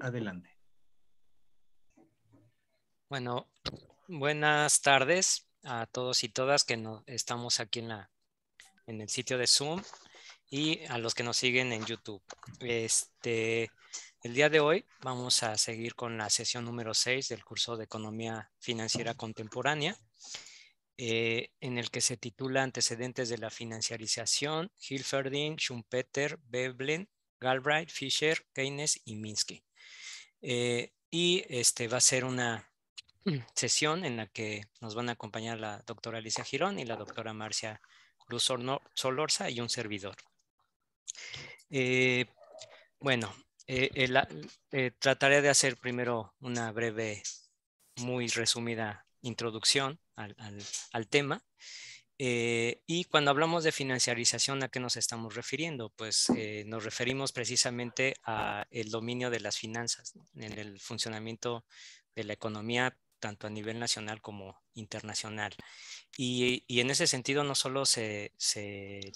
Adelante. Bueno, buenas tardes a todos y todas que no, estamos aquí en, la, en el sitio de Zoom y a los que nos siguen en YouTube. Este, el día de hoy vamos a seguir con la sesión número 6 del curso de Economía Financiera Contemporánea, eh, en el que se titula Antecedentes de la Financiarización, Hilferding, Schumpeter, Veblen Galbraith, Fisher, Keynes y Minsky. Eh, y este va a ser una sesión en la que nos van a acompañar la doctora Alicia Girón y la doctora Marcia Cruz Solorza y un servidor. Eh, bueno, eh, trataré de hacer primero una breve, muy resumida introducción al tema. Eh, y cuando hablamos de financiarización, ¿a qué nos estamos refiriendo? Pues eh, nos referimos precisamente al dominio de las finanzas en el funcionamiento de la economía, tanto a nivel nacional como internacional. Y, en ese sentido no solo se,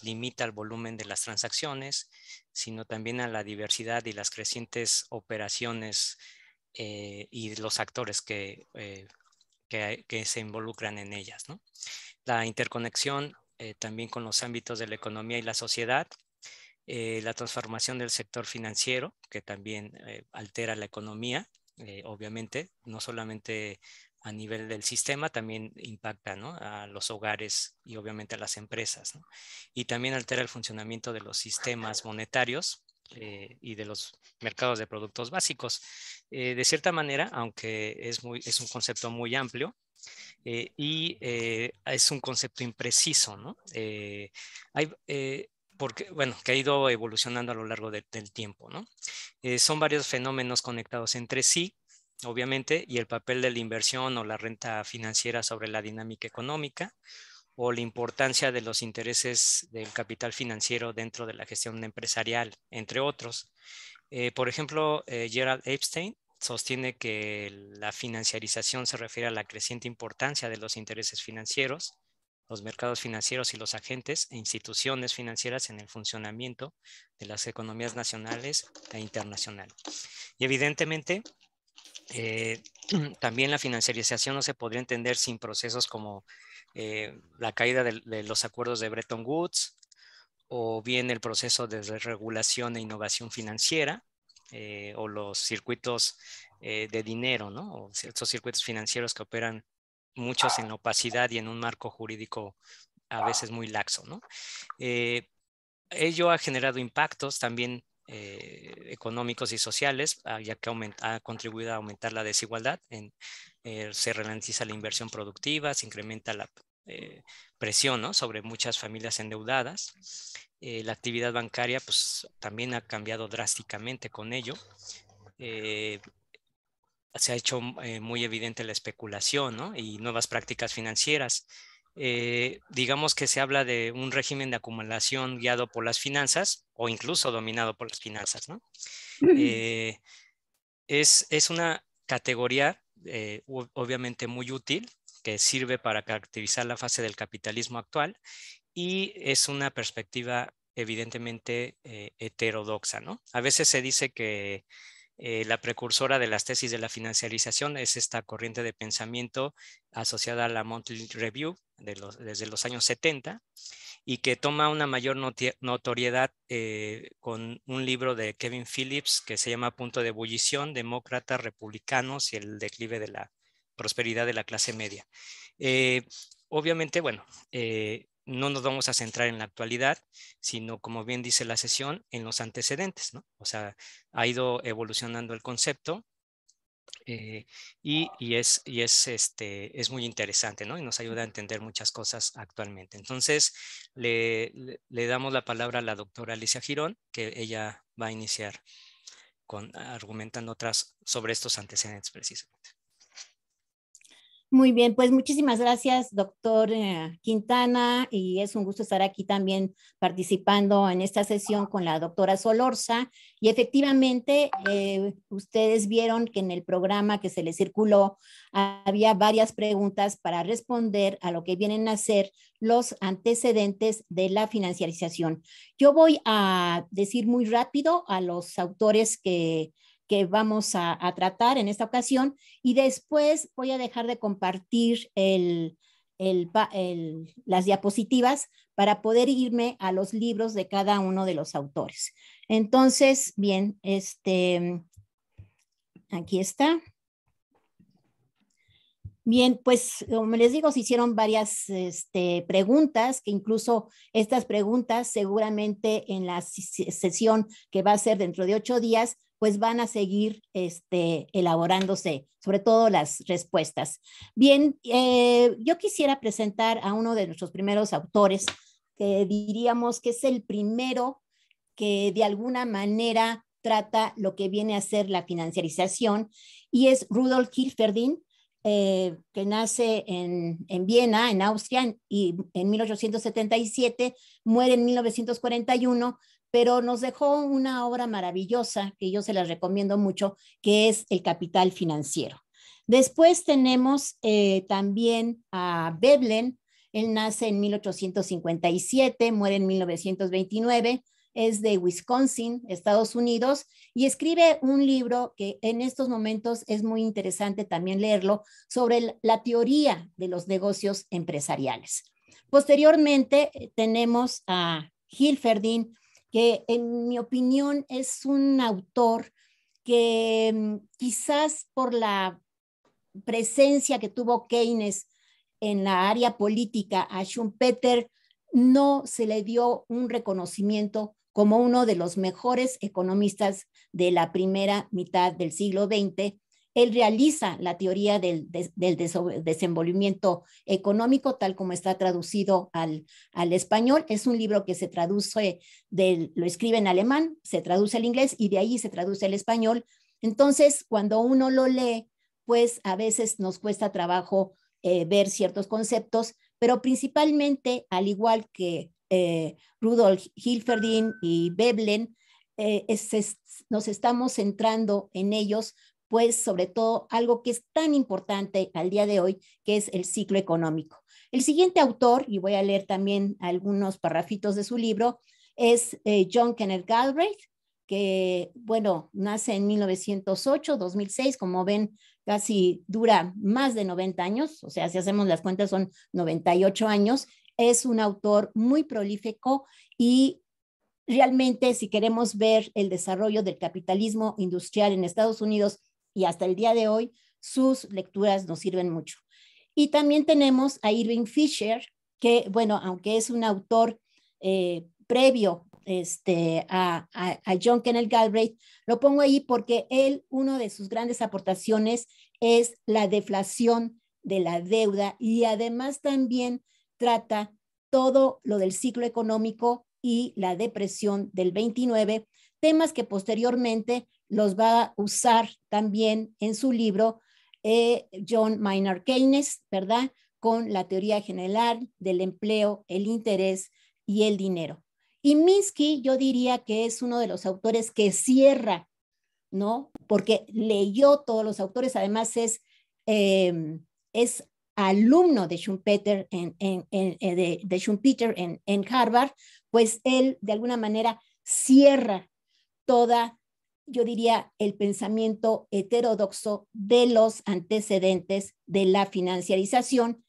limita al volumen de las transacciones, sino también a la diversidad y las crecientes operaciones eh, y los actores que, que se involucran en ellas. ¿no? la interconexión eh, también con los ámbitos de la economía y la sociedad, eh, la transformación del sector financiero, que también eh, altera la economía, obviamente, no solamente a nivel del sistema, también impacta a los hogares y obviamente a las empresas. Y también altera el funcionamiento de los sistemas monetarios, y de los mercados de productos básicos. de cierta manera, aunque es, muy, es un concepto muy amplio, eh, y eh, es un concepto impreciso, ¿no? Eh, porque, bueno, que ha ido evolucionando a lo largo del tiempo, ¿no? son varios fenómenos conectados entre sí, obviamente, y el papel de la inversión o la renta financiera sobre la dinámica económica o la importancia de los intereses del capital financiero dentro de la gestión empresarial, entre otros. por ejemplo, Gerald Epstein sostiene que la financiarización se refiere a la creciente importancia de los intereses financieros, los mercados financieros y los agentes e instituciones financieras en el funcionamiento de las economías nacionales e internacionales. Y evidentemente, eh, también la financiarización no se podría entender sin procesos como eh, la caída de, de los acuerdos de Bretton Woods o bien el proceso de regulación e innovación financiera, eh, o los circuitos eh, de dinero, ¿no? O ciertos circuitos financieros que operan muchos en opacidad y en un marco jurídico a veces muy laxo, eh, ello ha generado impactos también económicos y sociales, ah, ya que ha contribuido a aumentar la desigualdad. se ralentiza la inversión productiva, se incrementa la presión sobre muchas familias endeudadas. Eh, la actividad bancaria pues también ha cambiado drásticamente con ello. Eh, se ha hecho eh, muy evidente la especulación y nuevas prácticas financieras. digamos que se habla de un régimen de acumulación guiado por las finanzas o incluso dominado por las finanzas. Es, es, una categoría obviamente muy útil que sirve para caracterizar la fase del capitalismo actual y es una perspectiva evidentemente eh, heterodoxa. ¿no? A veces se dice que eh, la precursora de las tesis de la financiarización es esta corriente de pensamiento asociada a la Monthly Review desde los años 70 y que toma una mayor notoriedad eh, con un libro de Kevin Phillips que se llama Punto de Ebullición, Demócratas, Republicanos y el declive de la prosperidad de la clase media. obviamente, bueno, no nos vamos a centrar en la actualidad, sino, como bien dice la sesión, en los antecedentes, ¿no? O sea, ha ido evolucionando el concepto eh, y, es, este, es muy interesante, ¿no? Y nos ayuda a entender muchas cosas actualmente. Entonces, le, damos la palabra a la doctora Alicia Girón, que ella va a iniciar con, argumentando otras sobre estos antecedentes precisamente. Muy bien, pues muchísimas gracias, doctor eh, Quintana, y es un gusto estar aquí también participando en esta sesión con la doctora Solorza. Y efectivamente, eh, ustedes vieron que en el programa que se le circuló había varias preguntas para responder a lo que vienen a ser los antecedentes de la financiarización. Yo voy a decir muy rápido a los autores que que vamos a, tratar en esta ocasión y después voy a dejar de compartir las diapositivas para poder irme a los libros de cada uno de los autores. Entonces, bien, este, aquí está. Bien, pues como les digo, se hicieron varias este, preguntas, que incluso estas preguntas seguramente en la sesión que va a ser dentro de ocho días pues van a seguir este, elaborándose, sobre todo las respuestas. Bien, eh, yo quisiera presentar a uno de nuestros primeros autores, que diríamos que es el primero que de alguna manera trata lo que viene a ser la financiarización, y es Rudolf Hilferdin, eh, que nace en, en, Viena, en Austria, y en 1877, muere en 1941, pero nos dejó una obra maravillosa que yo se la recomiendo mucho, que es El Capital Financiero. Después tenemos eh, también a Veblen. Él nace en 1857, muere en 1929 es de Wisconsin, Estados Unidos, y escribe un libro que en estos momentos es muy interesante también leerlo sobre la teoría de los negocios empresariales. Posteriormente eh, tenemos a Hilferdin que en mi opinión es un autor que mm, quizás por la presencia que tuvo Keynes en la área política a Schumpeter, no se le dio un reconocimiento como uno de los mejores economistas de la primera mitad del siglo XX él realiza la teoría del, desenvolvimiento económico, tal como está traducido al, español. Es un libro que se traduce, lo escribe en alemán, se traduce al inglés y de ahí se traduce al español. Entonces, cuando uno lo lee, pues a veces nos cuesta trabajo eh, ver ciertos conceptos, pero principalmente, al igual que eh, Rudolf Hilferdin y Veblen, eh, nos estamos centrando en ellos pues sobre todo algo que es tan importante al día de hoy, que es el ciclo económico. El siguiente autor, y voy a leer también algunos parrafitos de su libro, es eh, John Kenneth Galbraith, que, bueno, nace en 1908, 2006, como ven, casi dura más de 90 años, o sea, si hacemos las cuentas son 98 años, es un autor muy prolífico y realmente si queremos ver el desarrollo del capitalismo industrial en Estados Unidos y hasta el día de hoy sus lecturas nos sirven mucho. Y también tenemos a Irving Fisher, que, bueno, aunque es un autor eh, previo este, a, John Kenneth Galbraith, lo pongo ahí porque él, una de sus grandes aportaciones es la deflación de la deuda y además también trata todo lo del ciclo económico y la depresión del 29, temas que posteriormente los va a usar también en su libro eh, John Maynard Keynes, ¿verdad? Con la teoría general del empleo, el interés y el dinero. Y Minsky, yo diría que es uno de los autores que cierra, ¿no? Porque leyó todos los autores, además es, em, es alumno de Schumpeter en, eh, de, en, en Harvard, pues él de alguna manera cierra toda yo diría, el pensamiento heterodoxo de los antecedentes de la financiarización.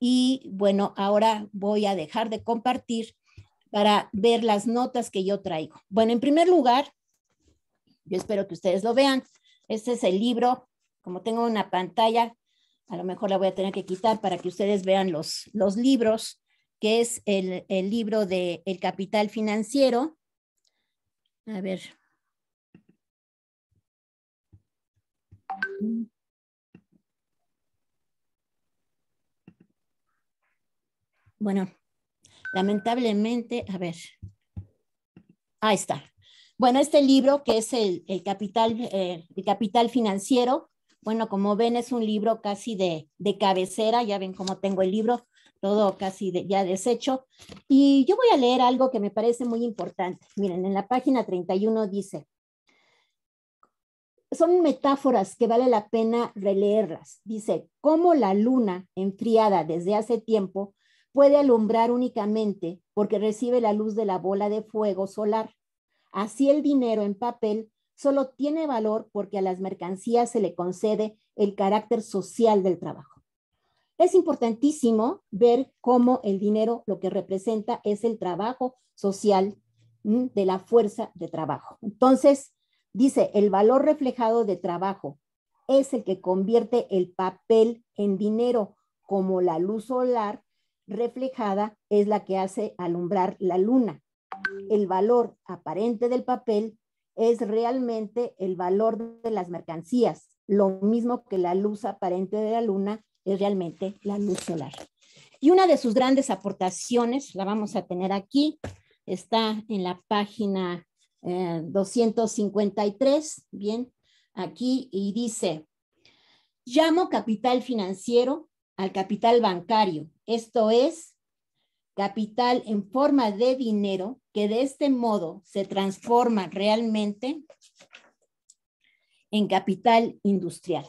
Y bueno, ahora voy a dejar de compartir para ver las notas que yo traigo. Bueno, en primer lugar, yo espero que ustedes lo vean. Este es el libro. Como tengo una pantalla, a lo mejor la voy a tener que quitar para que ustedes vean los, los libros, que es el, el libro de El Capital Financiero. A ver, Bueno, lamentablemente, a ver, ahí está. Bueno, este libro que es el, capital, eh, capital financiero, bueno, como ven, es un libro casi de, de, cabecera, ya ven cómo tengo el libro, todo casi de, ya deshecho. Y yo voy a leer algo que me parece muy importante. Miren, en la página 31 dice, son metáforas que vale la pena releerlas. Dice, como la luna enfriada desde hace tiempo puede alumbrar únicamente porque recibe la luz de la bola de fuego solar. Así el dinero en papel solo tiene valor porque a las mercancías se le concede el carácter social del trabajo. Es importantísimo ver cómo el dinero lo que representa es el trabajo social de la fuerza de trabajo. Entonces, Dice, el valor reflejado de trabajo es el que convierte el papel en dinero, como la luz solar reflejada es la que hace alumbrar la luna. El valor aparente del papel es realmente el valor de las mercancías, lo mismo que la luz aparente de la luna es realmente la luz solar. Y una de sus grandes aportaciones, la vamos a tener aquí, está en la página 253, eh, bien, aquí y dice, llamo capital financiero al capital bancario, esto es capital en forma de dinero que de este modo se transforma realmente en capital industrial.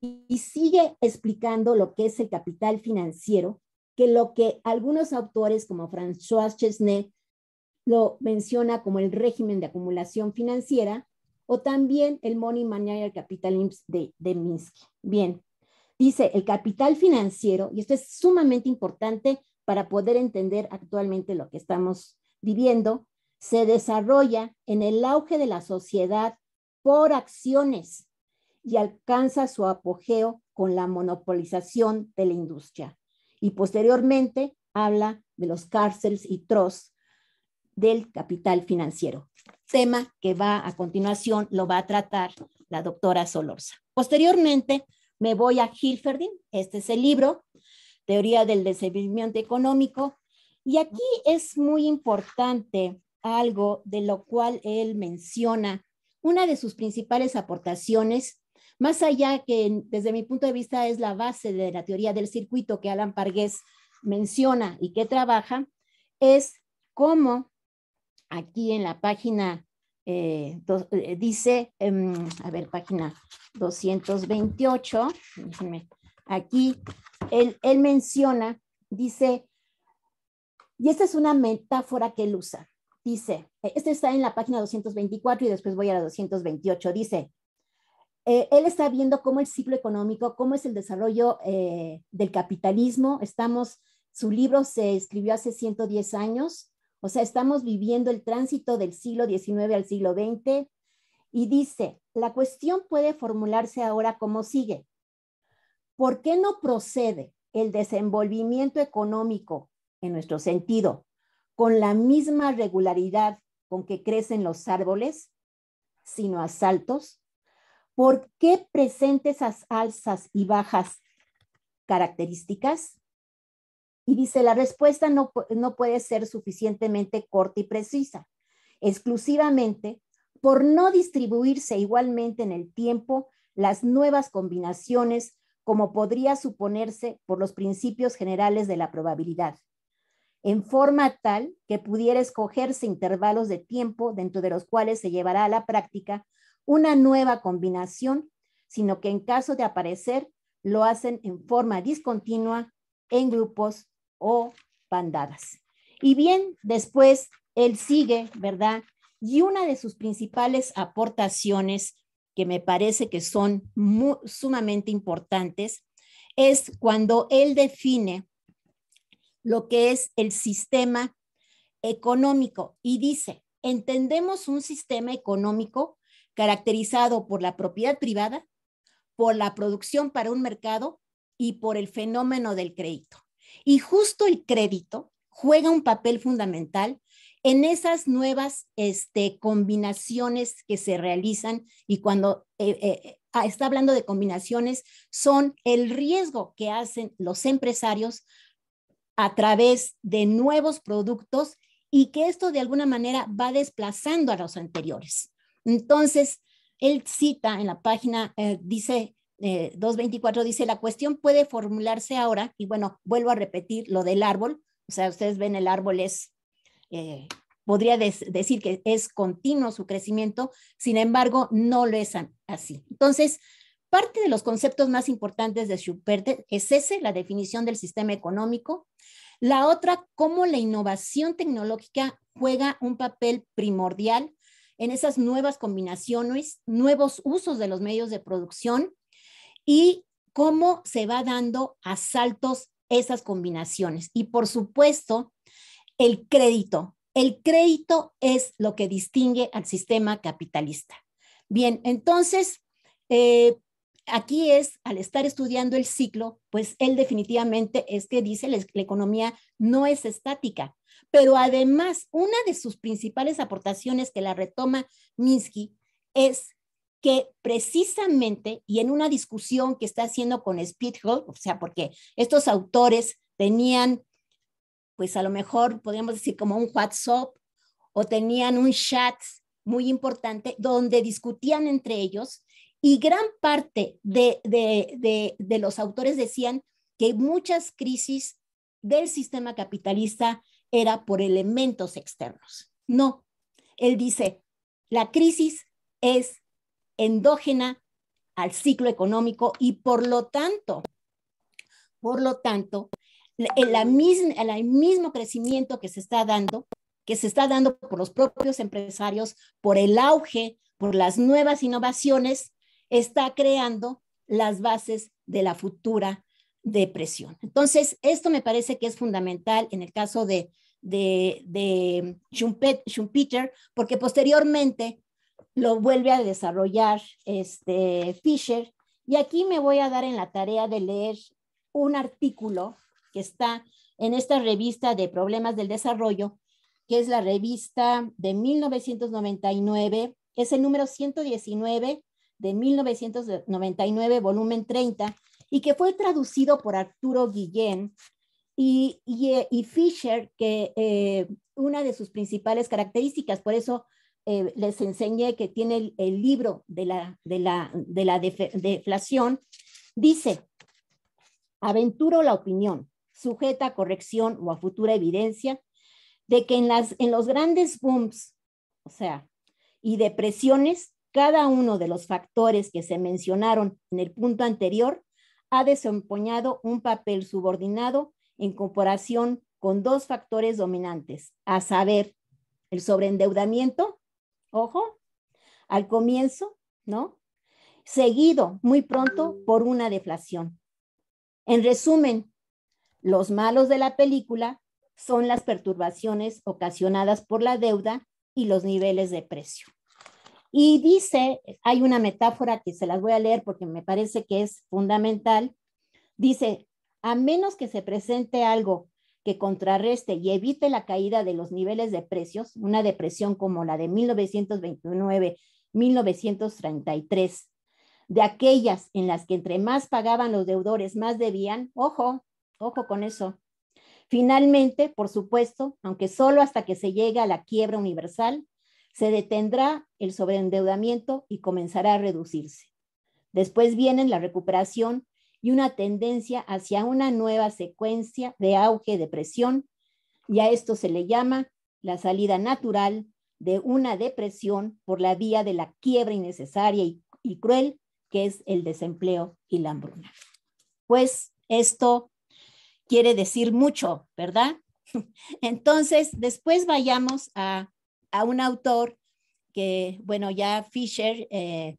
Y sigue explicando lo que es el capital financiero, que lo que algunos autores como François Chesnay lo menciona como el régimen de acumulación financiera o también el Money Manager Capital de, de Minsky. Bien, dice el capital financiero, y esto es sumamente importante para poder entender actualmente lo que estamos viviendo, se desarrolla en el auge de la sociedad por acciones y alcanza su apogeo con la monopolización de la industria. Y posteriormente habla de los cárceles y trusts del capital financiero, tema que va a continuación, lo va a tratar la doctora Solorza. Posteriormente, me voy a Hilferding, este es el libro, Teoría del Desenvolvimiento Económico, y aquí es muy importante algo de lo cual él menciona, una de sus principales aportaciones, más allá que desde mi punto de vista es la base de la teoría del circuito que Alan Pargués menciona y que trabaja, es cómo aquí en la página, eh, eh, dice, em, a ver, página 228, aquí él, menciona, dice, y esta es una metáfora que él usa. Dice, eh, este está en la página 224 y después voy a la 228. Dice, él está viendo cómo el ciclo económico, cómo es el desarrollo del capitalismo. Estamos, su libro se escribió hace 110 años o sea, estamos viviendo el tránsito del siglo XIX al siglo XX y dice, la cuestión puede formularse ahora como sigue. ¿Por qué no procede el desenvolvimiento económico, en nuestro sentido, con la misma regularidad con que crecen los árboles, sino a saltos? ¿Por qué presenta esas alzas y bajas características? Y dice, la respuesta no, no puede ser suficientemente corta y precisa, exclusivamente por no distribuirse igualmente en el tiempo las nuevas combinaciones como podría suponerse por los principios generales de la probabilidad, en forma tal que pudiera escogerse intervalos de tiempo dentro de los cuales se llevará a la práctica una nueva combinación, sino que en caso de aparecer, lo hacen en forma discontinua en grupos o bandadas. Y bien, después él sigue, ¿verdad? Y una de sus principales aportaciones, que me parece que son sumamente importantes, es cuando él define lo que es el sistema económico y dice, entendemos un sistema económico caracterizado por la propiedad privada, por la producción para un mercado y por el fenómeno del crédito. Y justo el crédito juega un papel fundamental en esas nuevas este, combinaciones que se realizan y cuando eh, eh, eh, ah, está hablando de combinaciones son el riesgo que hacen los empresarios a través de nuevos productos y que esto de alguna manera va desplazando a los anteriores. Entonces, él cita en la página, dice 2.24 eh, dice, la cuestión puede formularse ahora, y bueno, vuelvo a repetir lo del árbol, o sea, ustedes ven el árbol es, eh, podría decir que es continuo su crecimiento, sin embargo, no lo es así. Entonces, parte de los conceptos más importantes de Schubert es ese, la definición del sistema económico. La otra, cómo la innovación tecnológica juega un papel primordial en esas nuevas combinaciones, nuevos usos de los medios de producción y cómo se va dando a saltos esas combinaciones. Y por supuesto, el crédito. El crédito es lo que distingue al sistema capitalista. Bien, entonces, eh, aquí es, al estar estudiando el ciclo, pues él definitivamente es que dice la economía no es estática, pero además una de sus principales aportaciones que la retoma Minsky es que precisamente, y en una discusión que está haciendo con Speedhall, o sea, porque estos autores tenían, pues a lo mejor podríamos decir como un WhatsApp o tenían un chat muy importante donde discutían entre ellos y gran parte de, de los autores decían que muchas crisis del sistema capitalista era por elementos externos. No, él dice, la crisis es endógena al ciclo económico y por lo tanto, por lo tanto, eh, el, mismo crecimiento que se está dando, que se está dando por los propios empresarios, por el auge, por las nuevas innovaciones, está creando las bases de la futura depresión. Entonces, esto me parece que es fundamental en el caso de, de, de Schumpeter, porque posteriormente lo vuelve a desarrollar este Fisher. Y aquí me voy a dar en la tarea de leer un artículo que está en esta revista de problemas del desarrollo, que es la revista de 1999, es el número 119 de 1999, volumen 30, y que fue traducido por Arturo Guillén. Y, Fisher, que eh, una de sus principales características, por eso eh, les enseñé que tiene el, libro de la, deflación, dice, aventuro la opinión, sujeta a corrección o a futura evidencia, de que en, las, en los grandes booms, o sea, y depresiones, cada uno de los factores que se mencionaron en el punto anterior ha desempeñado un papel subordinado en comparación con dos factores dominantes, a saber, el sobreendeudamiento ojo, al comienzo, ¿no? Seguido muy pronto por una deflación. En resumen, los malos de la película son las perturbaciones ocasionadas por la deuda y los niveles de precio. Y dice, hay una metáfora que se las voy a leer porque me parece que es fundamental. Dice, a menos que se presente algo que contrarreste y evite la caída de los niveles de precios, una depresión como la de 1929-1933, de aquellas en las que entre más pagaban los deudores, más debían, ojo, ojo con eso. Finalmente, por supuesto, aunque solo hasta que se llegue a la quiebra universal, se detendrá el sobreendeudamiento y comenzará a reducirse. Después vienen la recuperación y una tendencia hacia una nueva secuencia de auge de depresión, y a esto se le llama la salida natural de una depresión por la vía de la quiebra innecesaria y, cruel, que es el desempleo y la hambruna. Pues esto quiere decir mucho, ¿verdad? Entonces, después vayamos a, un autor que, bueno, ya Fisher, eh,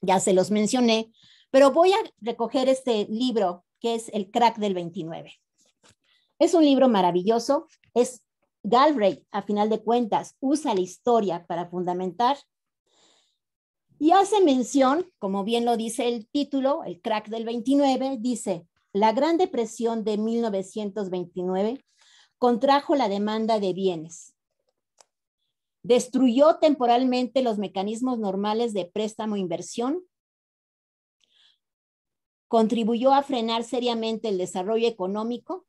ya se los mencioné, pero voy a recoger este libro que es El crack del 29. Es un libro maravilloso. Es Galbraith, a final de cuentas, usa la historia para fundamentar y hace mención, como bien lo dice el título, el crack del 29, dice, la Gran Depresión de 1929 contrajo la demanda de bienes, destruyó temporalmente los mecanismos normales de préstamo-inversión e contribuyó a frenar seriamente el desarrollo económico,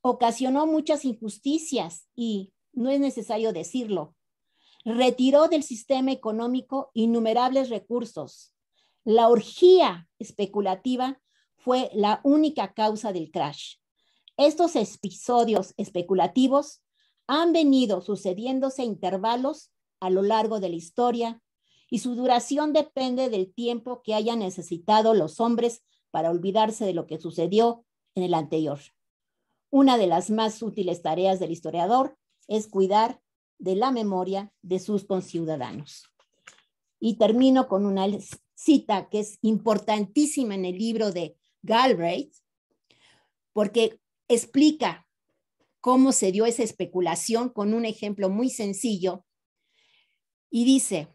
ocasionó muchas injusticias y, no es necesario decirlo, retiró del sistema económico innumerables recursos. La orgía especulativa fue la única causa del crash. Estos episodios especulativos han venido sucediéndose a intervalos a lo largo de la historia y su duración depende del tiempo que hayan necesitado los hombres para olvidarse de lo que sucedió en el anterior. Una de las más útiles tareas del historiador es cuidar de la memoria de sus conciudadanos. Y termino con una cita que es importantísima en el libro de Galbraith, porque explica cómo se dio esa especulación con un ejemplo muy sencillo. Y dice,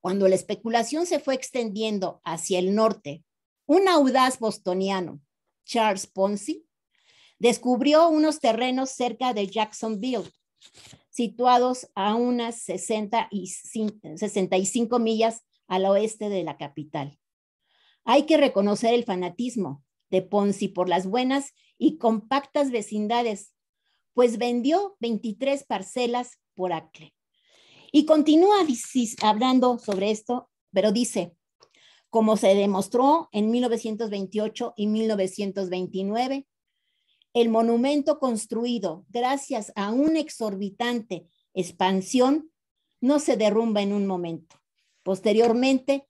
cuando la especulación se fue extendiendo hacia el norte, un audaz bostoniano, Charles Ponzi, descubrió unos terrenos cerca de Jacksonville, situados a unas 60 y 65 millas al oeste de la capital. Hay que reconocer el fanatismo de Ponzi por las buenas y compactas vecindades, pues vendió 23 parcelas por acre. Y continúa hablando sobre esto, pero dice, como se demostró en 1928 y 1929, el monumento construido gracias a una exorbitante expansión no se derrumba en un momento. Posteriormente,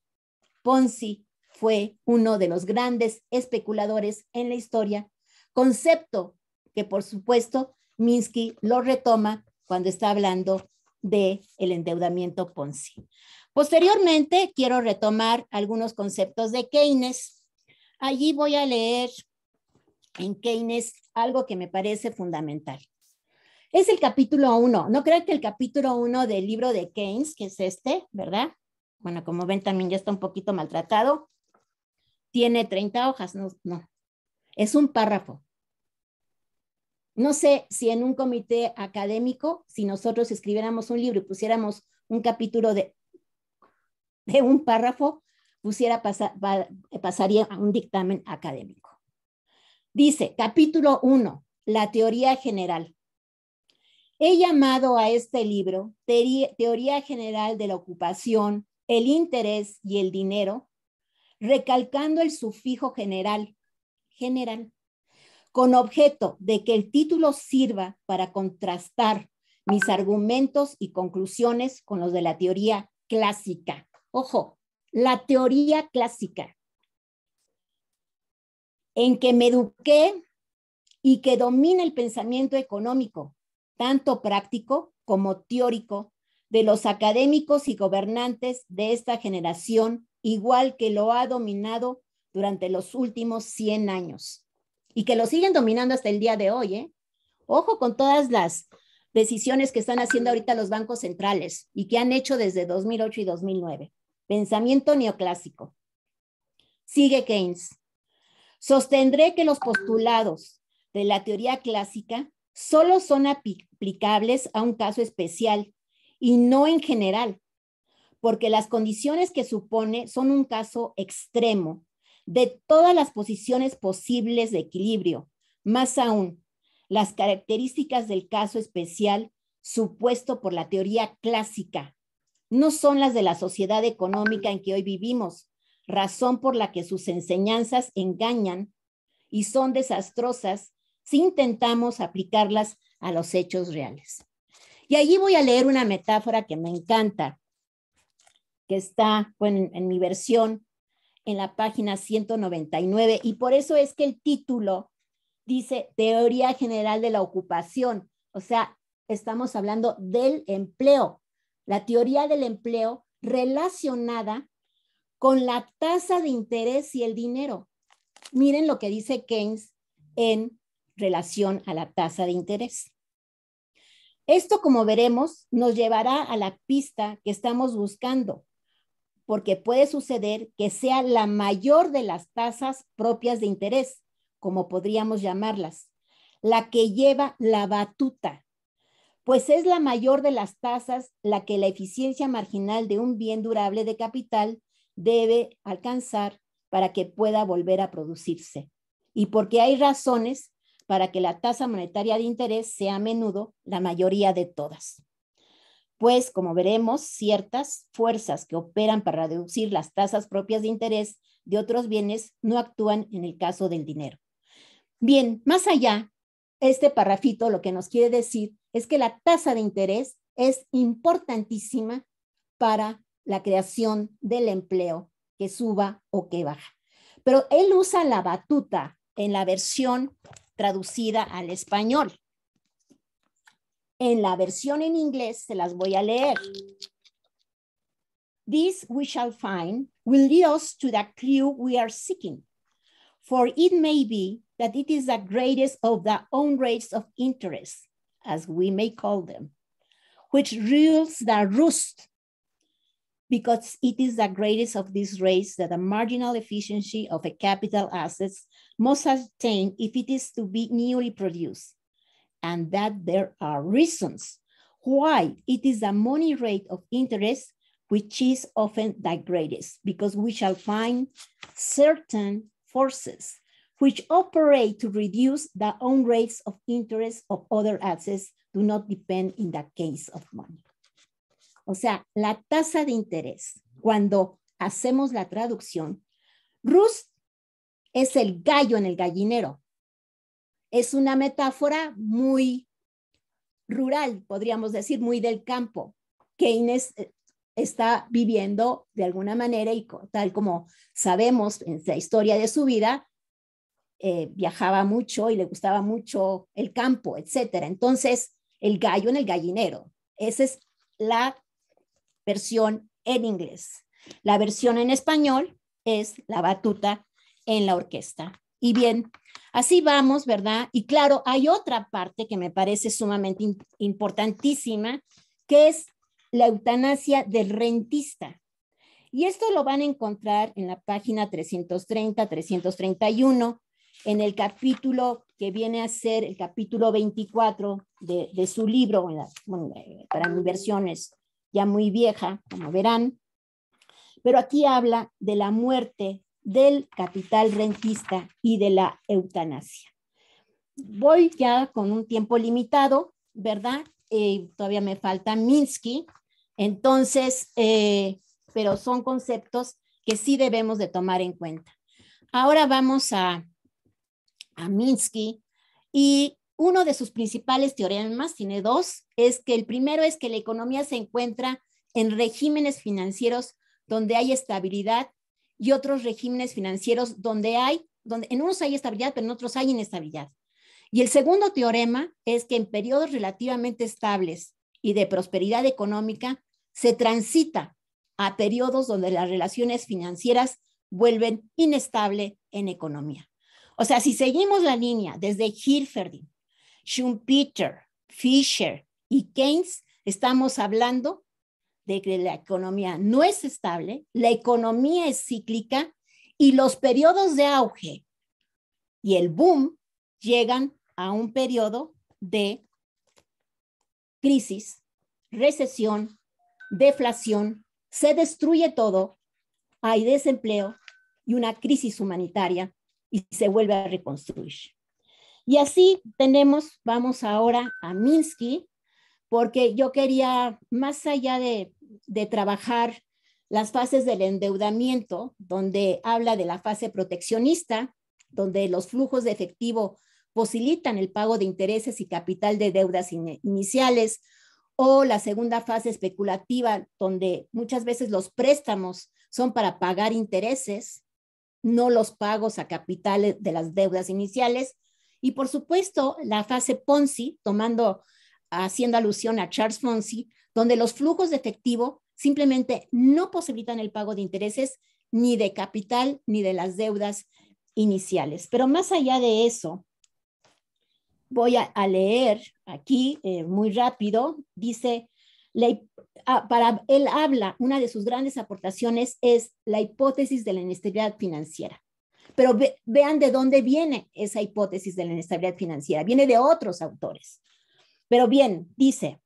Ponzi fue uno de los grandes especuladores en la historia, concepto que por supuesto Minsky lo retoma cuando está hablando de el endeudamiento Ponzi. Posteriormente, quiero retomar algunos conceptos de Keynes. Allí voy a leer en Keynes algo que me parece fundamental. Es el capítulo 1. No crean que el capítulo 1 del libro de Keynes, que es este, ¿verdad? Bueno, como ven, también ya está un poquito maltratado. Tiene 30 hojas, no, no. Es un párrafo. No sé si en un comité académico, si nosotros escribiéramos un libro y pusiéramos un capítulo de, un párrafo, pusiera pasaría a un dictamen académico. Dice, capítulo 1, la teoría general. He llamado a este libro teoría general de la ocupación, el interés y el dinero, recalcando el sufijo general, general, con objeto de que el título sirva para contrastar mis argumentos y conclusiones con los de la teoría clásica. Ojo, la teoría clásica, en que me eduqué y que domina el pensamiento económico, tanto práctico como teórico, de los académicos y gobernantes de esta generación, igual que lo ha dominado durante los últimos 100 años y que lo siguen dominando hasta el día de hoy. ¿eh? Ojo con todas las decisiones que están haciendo ahorita los bancos centrales y que han hecho desde 2008 y 2009. Pensamiento neoclásico. Sigue Keynes. Sostendré que los postulados de la teoría clásica solo son aplicables a un caso especial y no en general, porque las condiciones que supone son un caso extremo de todas las posiciones posibles de equilibrio. Más aún, las características del caso especial supuesto por la teoría clásica no son las de la sociedad económica en que hoy vivimos, razón por la que sus enseñanzas engañan y son desastrosas si intentamos aplicarlas a los hechos reales. Y allí voy a leer una metáfora que me encanta, que está en mi versión en la página 199 y por eso es que el título dice Teoría General de la Ocupación, o sea, estamos hablando del empleo, la teoría del empleo relacionada con la tasa de interés y el dinero. Miren lo que dice Keynes en relación a la tasa de interés. Esto, como veremos, nos llevará a la pista que estamos buscando, porque puede suceder que sea la mayor de las tasas propias de interés, como podríamos llamarlas, la que lleva la batuta, pues es la mayor de las tasas la que la eficiencia marginal de un bien durable de capital debe alcanzar para que pueda volver a producirse. Y porque hay razones para que la tasa monetaria de interés sea a menudo la mayoría de todas pues como veremos, ciertas fuerzas que operan para reducir las tasas propias de interés de otros bienes no actúan en el caso del dinero. Bien, más allá, este parrafito lo que nos quiere decir es que la tasa de interés es importantísima para la creación del empleo que suba o que baja. Pero él usa la batuta en la versión traducida al español. En la versión en inglés se las voy a leer. This we shall find will lead us to the clue we are seeking. For it may be that it is the greatest of the own rates of interest, as we may call them, which rules the roost, because it is the greatest of these rates that the marginal efficiency of a capital assets must attain if it is to be newly produced and that there are reasons why it is a money rate of interest which is often the greatest because we shall find certain forces which operate to reduce the own rates of interest of other assets do not depend in the case of money. O sea, la tasa de interés, cuando hacemos la traducción, Rust es el gallo en el gallinero, Es una metáfora muy rural, podríamos decir, muy del campo. Keynes eh, está viviendo de alguna manera y tal como sabemos en la historia de su vida, eh, viajaba mucho y le gustaba mucho el campo, etcétera. Entonces, el gallo en el gallinero. Esa es la versión en inglés. La versión en español es la batuta en la orquesta. Y bien, así vamos, ¿verdad? Y claro, hay otra parte que me parece sumamente importantísima, que es la eutanasia del rentista. Y esto lo van a encontrar en la página 330, 331, en el capítulo que viene a ser el capítulo 24 de, su libro, eh, para mi versión es ya muy vieja, como verán, pero aquí habla de la muerte del capital rentista y de la eutanasia. Voy ya con un tiempo limitado, ¿verdad? Eh, todavía me falta Minsky, entonces, eh, pero son conceptos que sí debemos de tomar en cuenta. Ahora vamos a, a Minsky y uno de sus principales teoremas, tiene dos, es que el primero es que la economía se encuentra en regímenes financieros donde hay estabilidad y otros regímenes financieros donde hay, donde en unos hay estabilidad, pero en otros hay inestabilidad. Y el segundo teorema es que en periodos relativamente estables y de prosperidad económica se transita a periodos donde las relaciones financieras vuelven inestable en economía. O sea, si seguimos la línea desde Hilferding, Schumpeter, Fisher y Keynes, estamos hablando de que la economía no es estable, la economía es cíclica y los periodos de auge y el boom llegan a un periodo de crisis, recesión, deflación, se destruye todo, hay desempleo y una crisis humanitaria y se vuelve a reconstruir. Y así tenemos, vamos ahora a Minsky, porque yo quería, más allá de de trabajar las fases del endeudamiento, donde habla de la fase proteccionista, donde los flujos de efectivo posibilitan el pago de intereses y capital de deudas iniciales, o la segunda fase especulativa, donde muchas veces los préstamos son para pagar intereses, no los pagos a capital de las deudas iniciales, y por supuesto la fase Ponzi, tomando haciendo alusión a Charles Fonsi, donde los flujos de efectivo simplemente no posibilitan el pago de intereses ni de capital ni de las deudas iniciales. Pero más allá de eso, voy a, leer aquí eh, muy rápido, dice, ah, para él habla, una de sus grandes aportaciones es la hipótesis de la inestabilidad financiera. Pero vean de dónde viene esa hipótesis de la inestabilidad financiera. Viene de otros autores. Pero bien, dice,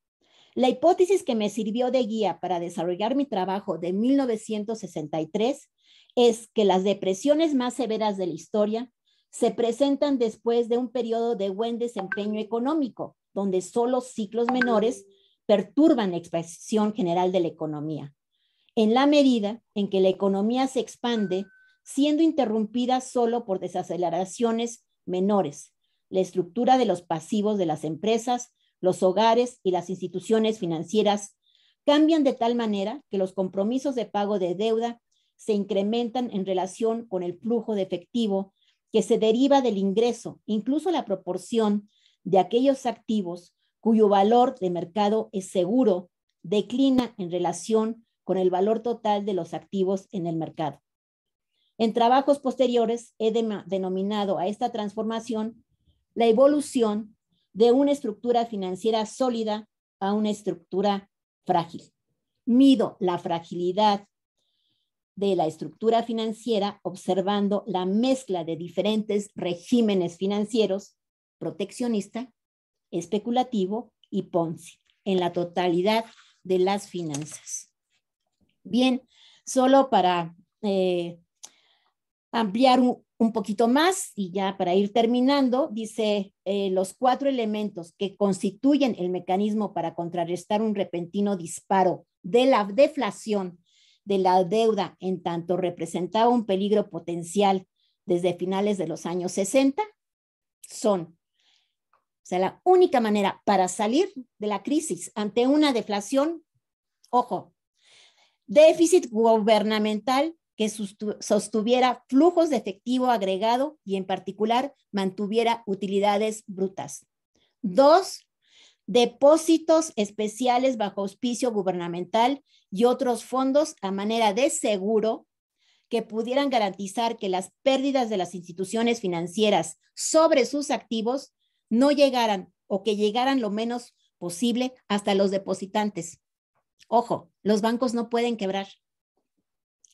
la hipótesis que me sirvió de guía para desarrollar mi trabajo de 1963 es que las depresiones más severas de la historia se presentan después de un periodo de buen desempeño económico, donde solo ciclos menores perturban la expansión general de la economía, en la medida en que la economía se expande, siendo interrumpida solo por desaceleraciones menores, la estructura de los pasivos de las empresas los hogares y las instituciones financieras cambian de tal manera que los compromisos de pago de deuda se incrementan en relación con el flujo de efectivo que se deriva del ingreso, incluso la proporción de aquellos activos cuyo valor de mercado es seguro declina en relación con el valor total de los activos en el mercado. En trabajos posteriores he denominado a esta transformación la evolución de una estructura financiera sólida a una estructura frágil. Mido la fragilidad de la estructura financiera observando la mezcla de diferentes regímenes financieros, proteccionista, especulativo y Ponzi, en la totalidad de las finanzas. Bien, solo para eh, ampliar un, un poquito más y ya para ir terminando, dice eh, los cuatro elementos que constituyen el mecanismo para contrarrestar un repentino disparo de la deflación de la deuda en tanto representaba un peligro potencial desde finales de los años 60 son, o sea, la única manera para salir de la crisis ante una deflación, ojo, déficit gubernamental que sostuviera flujos de efectivo agregado y en particular mantuviera utilidades brutas. Dos, depósitos especiales bajo auspicio gubernamental y otros fondos a manera de seguro que pudieran garantizar que las pérdidas de las instituciones financieras sobre sus activos no llegaran o que llegaran lo menos posible hasta los depositantes. Ojo, los bancos no pueden quebrar.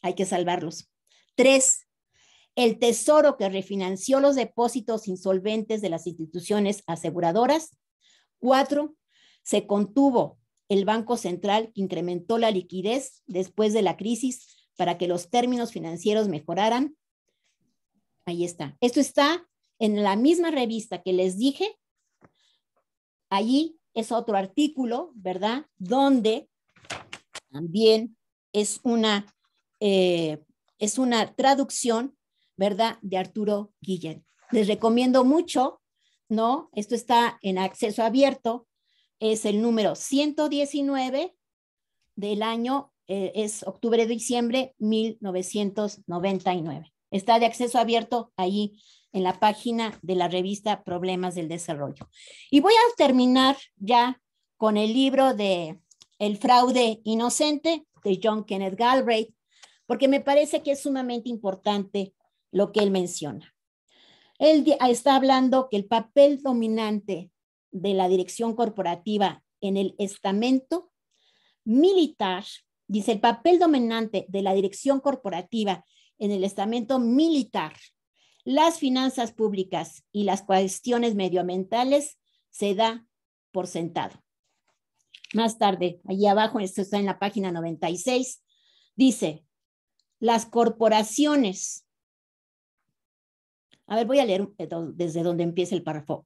Hay que salvarlos. Tres, el Tesoro que refinanció los depósitos insolventes de las instituciones aseguradoras. Cuatro, se contuvo el Banco Central que incrementó la liquidez después de la crisis para que los términos financieros mejoraran. Ahí está. Esto está en la misma revista que les dije. Allí es otro artículo, ¿verdad? Donde también es una eh, es una traducción, ¿verdad?, de Arturo Guillén. Les recomiendo mucho, ¿no? Esto está en acceso abierto, es el número 119 del año, eh, es octubre-diciembre 1999. Está de acceso abierto ahí en la página de la revista Problemas del Desarrollo. Y voy a terminar ya con el libro de El fraude inocente de John Kenneth Galbraith, porque me parece que es sumamente importante lo que él menciona. Él ah, está hablando que el papel dominante de la dirección corporativa en el estamento militar, dice el papel dominante de la dirección corporativa en el estamento militar, las finanzas públicas y las cuestiones medioambientales se da por sentado. Más tarde, allí abajo, esto está en la página 96, dice, las corporaciones. A ver, voy a leer eh, desde donde empieza el párrafo.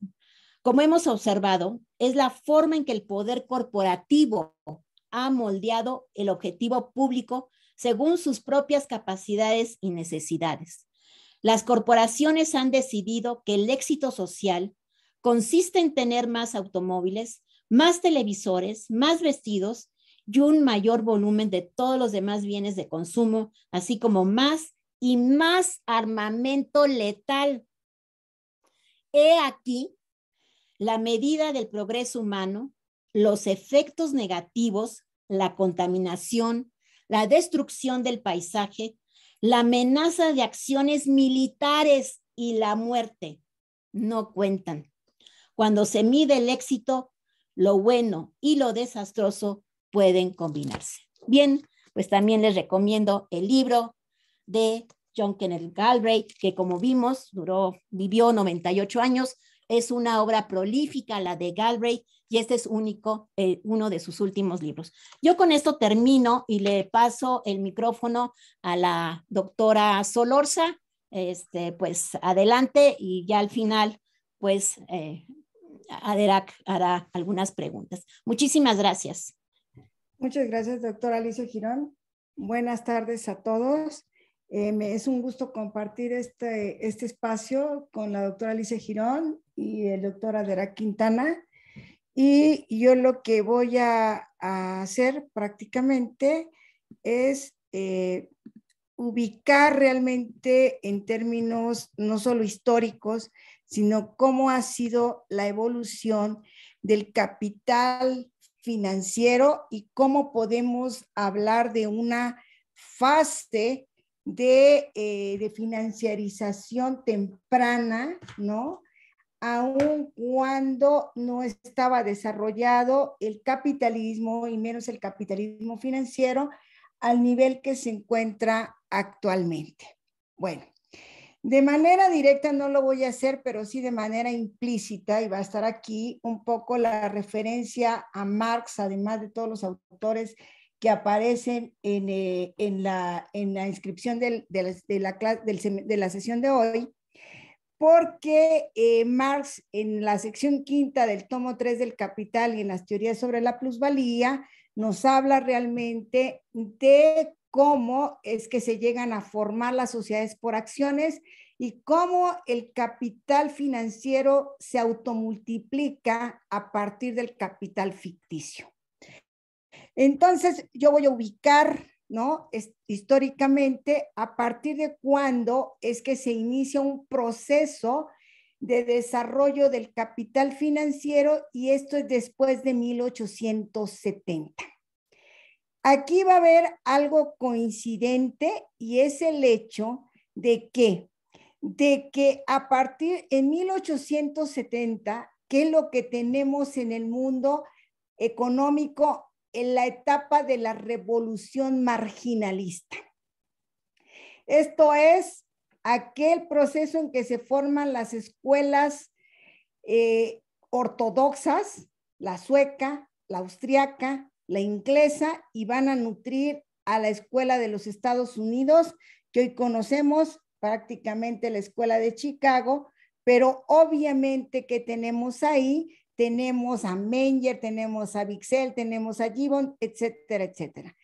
Como hemos observado, es la forma en que el poder corporativo ha moldeado el objetivo público según sus propias capacidades y necesidades. Las corporaciones han decidido que el éxito social consiste en tener más automóviles, más televisores, más vestidos y un mayor volumen de todos los demás bienes de consumo, así como más y más armamento letal. He aquí la medida del progreso humano, los efectos negativos, la contaminación, la destrucción del paisaje, la amenaza de acciones militares y la muerte. No cuentan. Cuando se mide el éxito, lo bueno y lo desastroso pueden combinarse. Bien, pues también les recomiendo el libro de John Kenneth Galbraith, que como vimos, duró, vivió 98 años. Es una obra prolífica la de Galbraith y este es único, eh, uno de sus últimos libros. Yo con esto termino y le paso el micrófono a la doctora Solorza. Este, pues adelante y ya al final, pues eh, hará algunas preguntas. Muchísimas gracias. Muchas gracias, doctora Alicia Girón. Buenas tardes a todos. Eh, me, es un gusto compartir este, este espacio con la doctora Alicia Girón y el doctor Adera Quintana. Y yo lo que voy a, hacer prácticamente es eh, ubicar realmente en términos no solo históricos, sino cómo ha sido la evolución del capital financiero y cómo podemos hablar de una fase eh, de, financiarización temprana, ¿no? Aun cuando no estaba desarrollado el capitalismo y menos el capitalismo financiero al nivel que se encuentra actualmente. Bueno, de manera directa no lo voy a hacer, pero sí de manera implícita y va a estar aquí un poco la referencia a Marx, además de todos los autores que aparecen en, eh, la, en la, inscripción de, la, de, la sesión de hoy, porque eh, Marx en la sección quinta del tomo 3 del Capital y en las teorías sobre la plusvalía nos habla realmente de cómo es que se llegan a formar las sociedades por acciones y cómo el capital financiero se automultiplica a partir del capital ficticio. Entonces, yo voy a ubicar, ¿no? históricamente, a partir de cuándo es que se inicia un proceso de desarrollo del capital financiero y esto es después de 1870. Aquí va a haber algo coincidente y es el hecho de que, de que a partir en 1870, ¿qué es lo que tenemos en el mundo económico en la etapa de la revolución marginalista. Esto es aquel proceso en que se forman las escuelas eh, ortodoxas, la sueca, la austriaca, la inglesa y van a nutrir a la escuela de los Estados Unidos, que hoy conocemos prácticamente la escuela de Chicago, pero obviamente que tenemos ahí, tenemos a Menger, tenemos a Bixel, tenemos a Gibbon, etcétera, etcétera.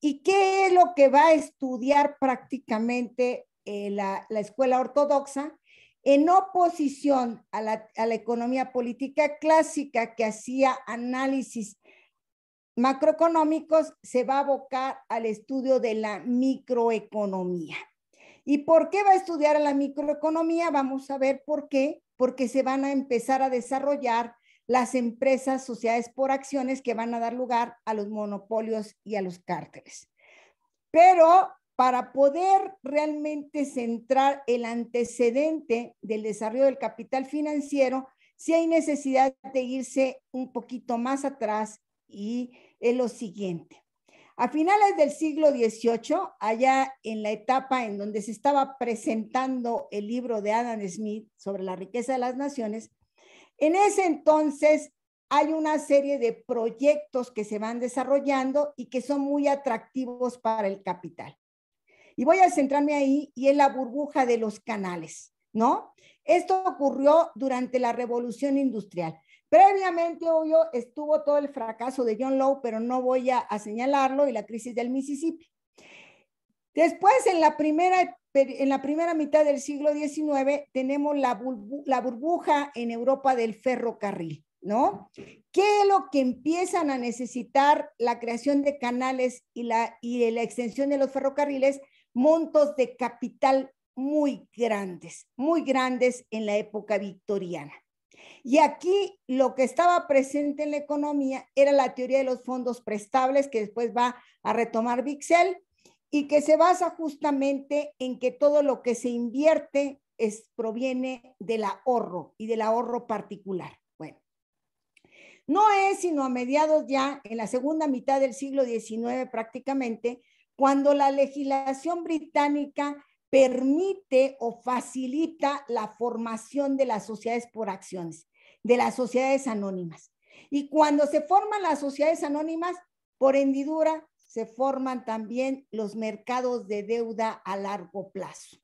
¿Y qué es lo que va a estudiar prácticamente eh, la, escuela ortodoxa? En oposición a la, a la economía política clásica que hacía análisis macroeconómicos se va a abocar al estudio de la microeconomía. ¿Y por qué va a estudiar a la microeconomía? Vamos a ver por qué, porque se van a empezar a desarrollar las empresas, sociedades por acciones que van a dar lugar a los monopolios y a los cárteles. Pero para poder realmente centrar el antecedente del desarrollo del capital financiero, si hay necesidad de irse un poquito más atrás y es lo siguiente. A finales del siglo XVIII, allá en la etapa en donde se estaba presentando el libro de Adam Smith sobre la riqueza de las naciones, en ese entonces hay una serie de proyectos que se van desarrollando y que son muy atractivos para el capital. Y voy a centrarme ahí y en la burbuja de los canales, ¿no? Esto ocurrió durante la revolución industrial. Previamente, obvio, estuvo todo el fracaso de John Lowe, pero no voy a, señalarlo, y la crisis del Mississippi. Después, en la primera, en la primera mitad del siglo XIX, tenemos la, burbuja en Europa del ferrocarril, ¿no? ¿Qué es lo que empiezan a necesitar la creación de canales y la, y la extensión de los ferrocarriles? Montos de capital muy grandes, muy grandes en la época victoriana. Y aquí lo que estaba presente en la economía era la teoría de los fondos prestables que después va a retomar Bixel y que se basa justamente en que todo lo que se invierte proviene del ahorro y del ahorro particular. Bueno, no es sino a mediados ya, en la segunda mitad del siglo XIX prácticamente, cuando la legislación británica permite o facilita la formación de las sociedades por acciones, de las sociedades anónimas. Y cuando se forman las sociedades anónimas, por hendidura se forman también los mercados de deuda a largo plazo.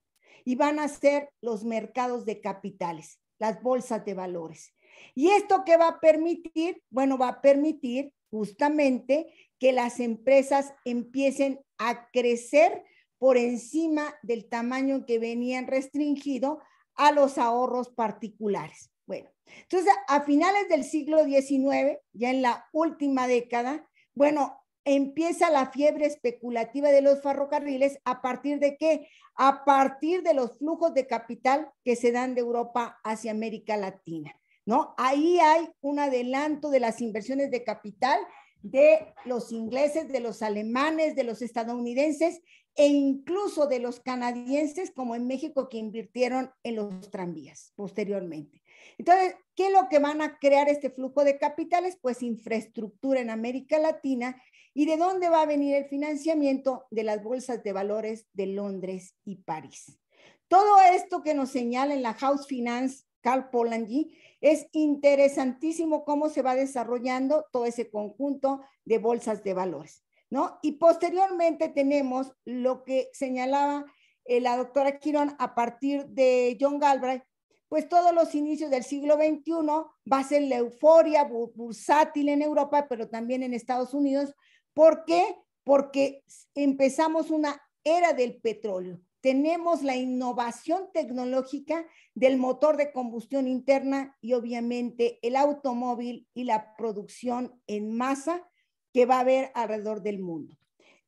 Y van a ser los mercados de capitales, las bolsas de valores. ¿Y esto qué va a permitir? Bueno, va a permitir justamente que las empresas empiecen a crecer por encima del tamaño que venían restringido a los ahorros particulares. Bueno, entonces a finales del siglo XIX, ya en la última década, bueno, empieza la fiebre especulativa de los ferrocarriles a partir de qué? A partir de los flujos de capital que se dan de Europa hacia América Latina, ¿no? Ahí hay un adelanto de las inversiones de capital de los ingleses, de los alemanes, de los estadounidenses e incluso de los canadienses, como en México, que invirtieron en los tranvías posteriormente. Entonces, ¿qué es lo que van a crear este flujo de capitales? Pues infraestructura en América Latina. ¿Y de dónde va a venir el financiamiento? De las bolsas de valores de Londres y París. Todo esto que nos señala en la House Finance Carl Polanyi. Es interesantísimo cómo se va desarrollando todo ese conjunto de bolsas de valores, ¿no? Y posteriormente tenemos lo que señalaba eh, la doctora Quirón a partir de John Galbraith, pues todos los inicios del siglo XXI va a ser la euforia bursátil en Europa, pero también en Estados Unidos. ¿Por qué? Porque empezamos una era del petróleo tenemos la innovación tecnológica del motor de combustión interna y obviamente el automóvil y la producción en masa que va a haber alrededor del mundo.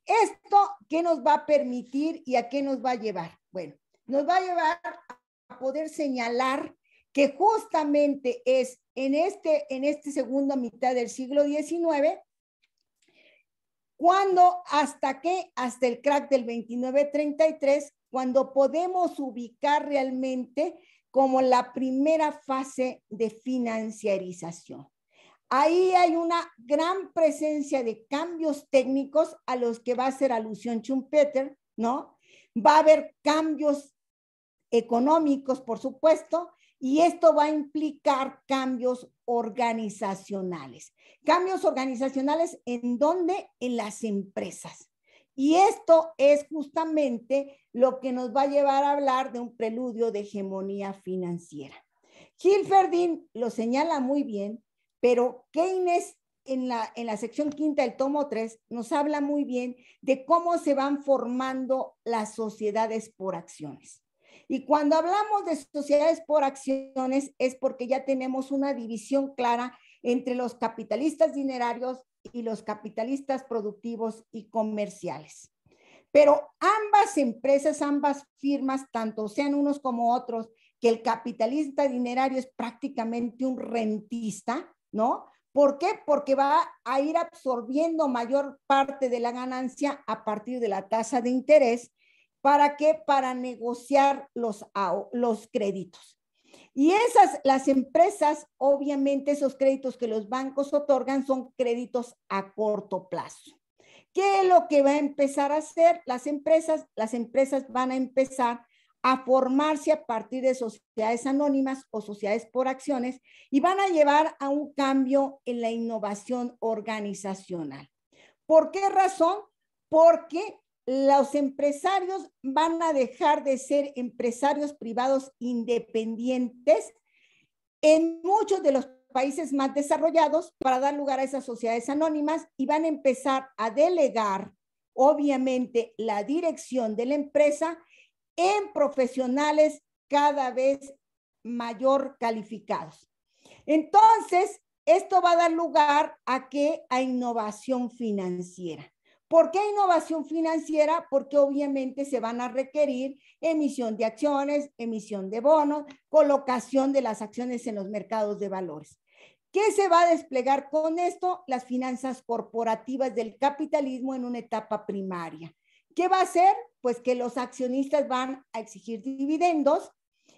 ¿Esto qué nos va a permitir y a qué nos va a llevar? Bueno, nos va a llevar a poder señalar que justamente es en este, en este segunda mitad del siglo XIX cuando hasta qué hasta el crack del 29-33 cuando podemos ubicar realmente como la primera fase de financiarización. Ahí hay una gran presencia de cambios técnicos a los que va a hacer alusión Schumpeter, ¿no? Va a haber cambios económicos, por supuesto, y esto va a implicar cambios organizacionales. Cambios organizacionales en dónde? En las empresas. Y esto es justamente lo que nos va a llevar a hablar de un preludio de hegemonía financiera. Hilferdin lo señala muy bien, pero Keynes en la, en la sección quinta del tomo 3 nos habla muy bien de cómo se van formando las sociedades por acciones. Y cuando hablamos de sociedades por acciones es porque ya tenemos una división clara entre los capitalistas dinerarios y los capitalistas productivos y comerciales. Pero ambas empresas, ambas firmas, tanto sean unos como otros, que el capitalista dinerario es prácticamente un rentista, ¿no? ¿Por qué? Porque va a ir absorbiendo mayor parte de la ganancia a partir de la tasa de interés. ¿Para qué? Para negociar los, los créditos. Y esas, las empresas, obviamente esos créditos que los bancos otorgan son créditos a corto plazo. ¿Qué es lo que va a empezar a hacer las empresas? Las empresas van a empezar a formarse a partir de sociedades anónimas o sociedades por acciones y van a llevar a un cambio en la innovación organizacional. ¿Por qué razón? Porque los empresarios van a dejar de ser empresarios privados independientes en muchos de los países más desarrollados para dar lugar a esas sociedades anónimas y van a empezar a delegar, obviamente, la dirección de la empresa en profesionales cada vez mayor calificados. Entonces, esto va a dar lugar a que a innovación financiera. ¿Por qué innovación financiera? Porque obviamente se van a requerir emisión de acciones, emisión de bonos, colocación de las acciones en los mercados de valores. ¿Qué se va a desplegar con esto? Las finanzas corporativas del capitalismo en una etapa primaria. ¿Qué va a hacer? Pues que los accionistas van a exigir dividendos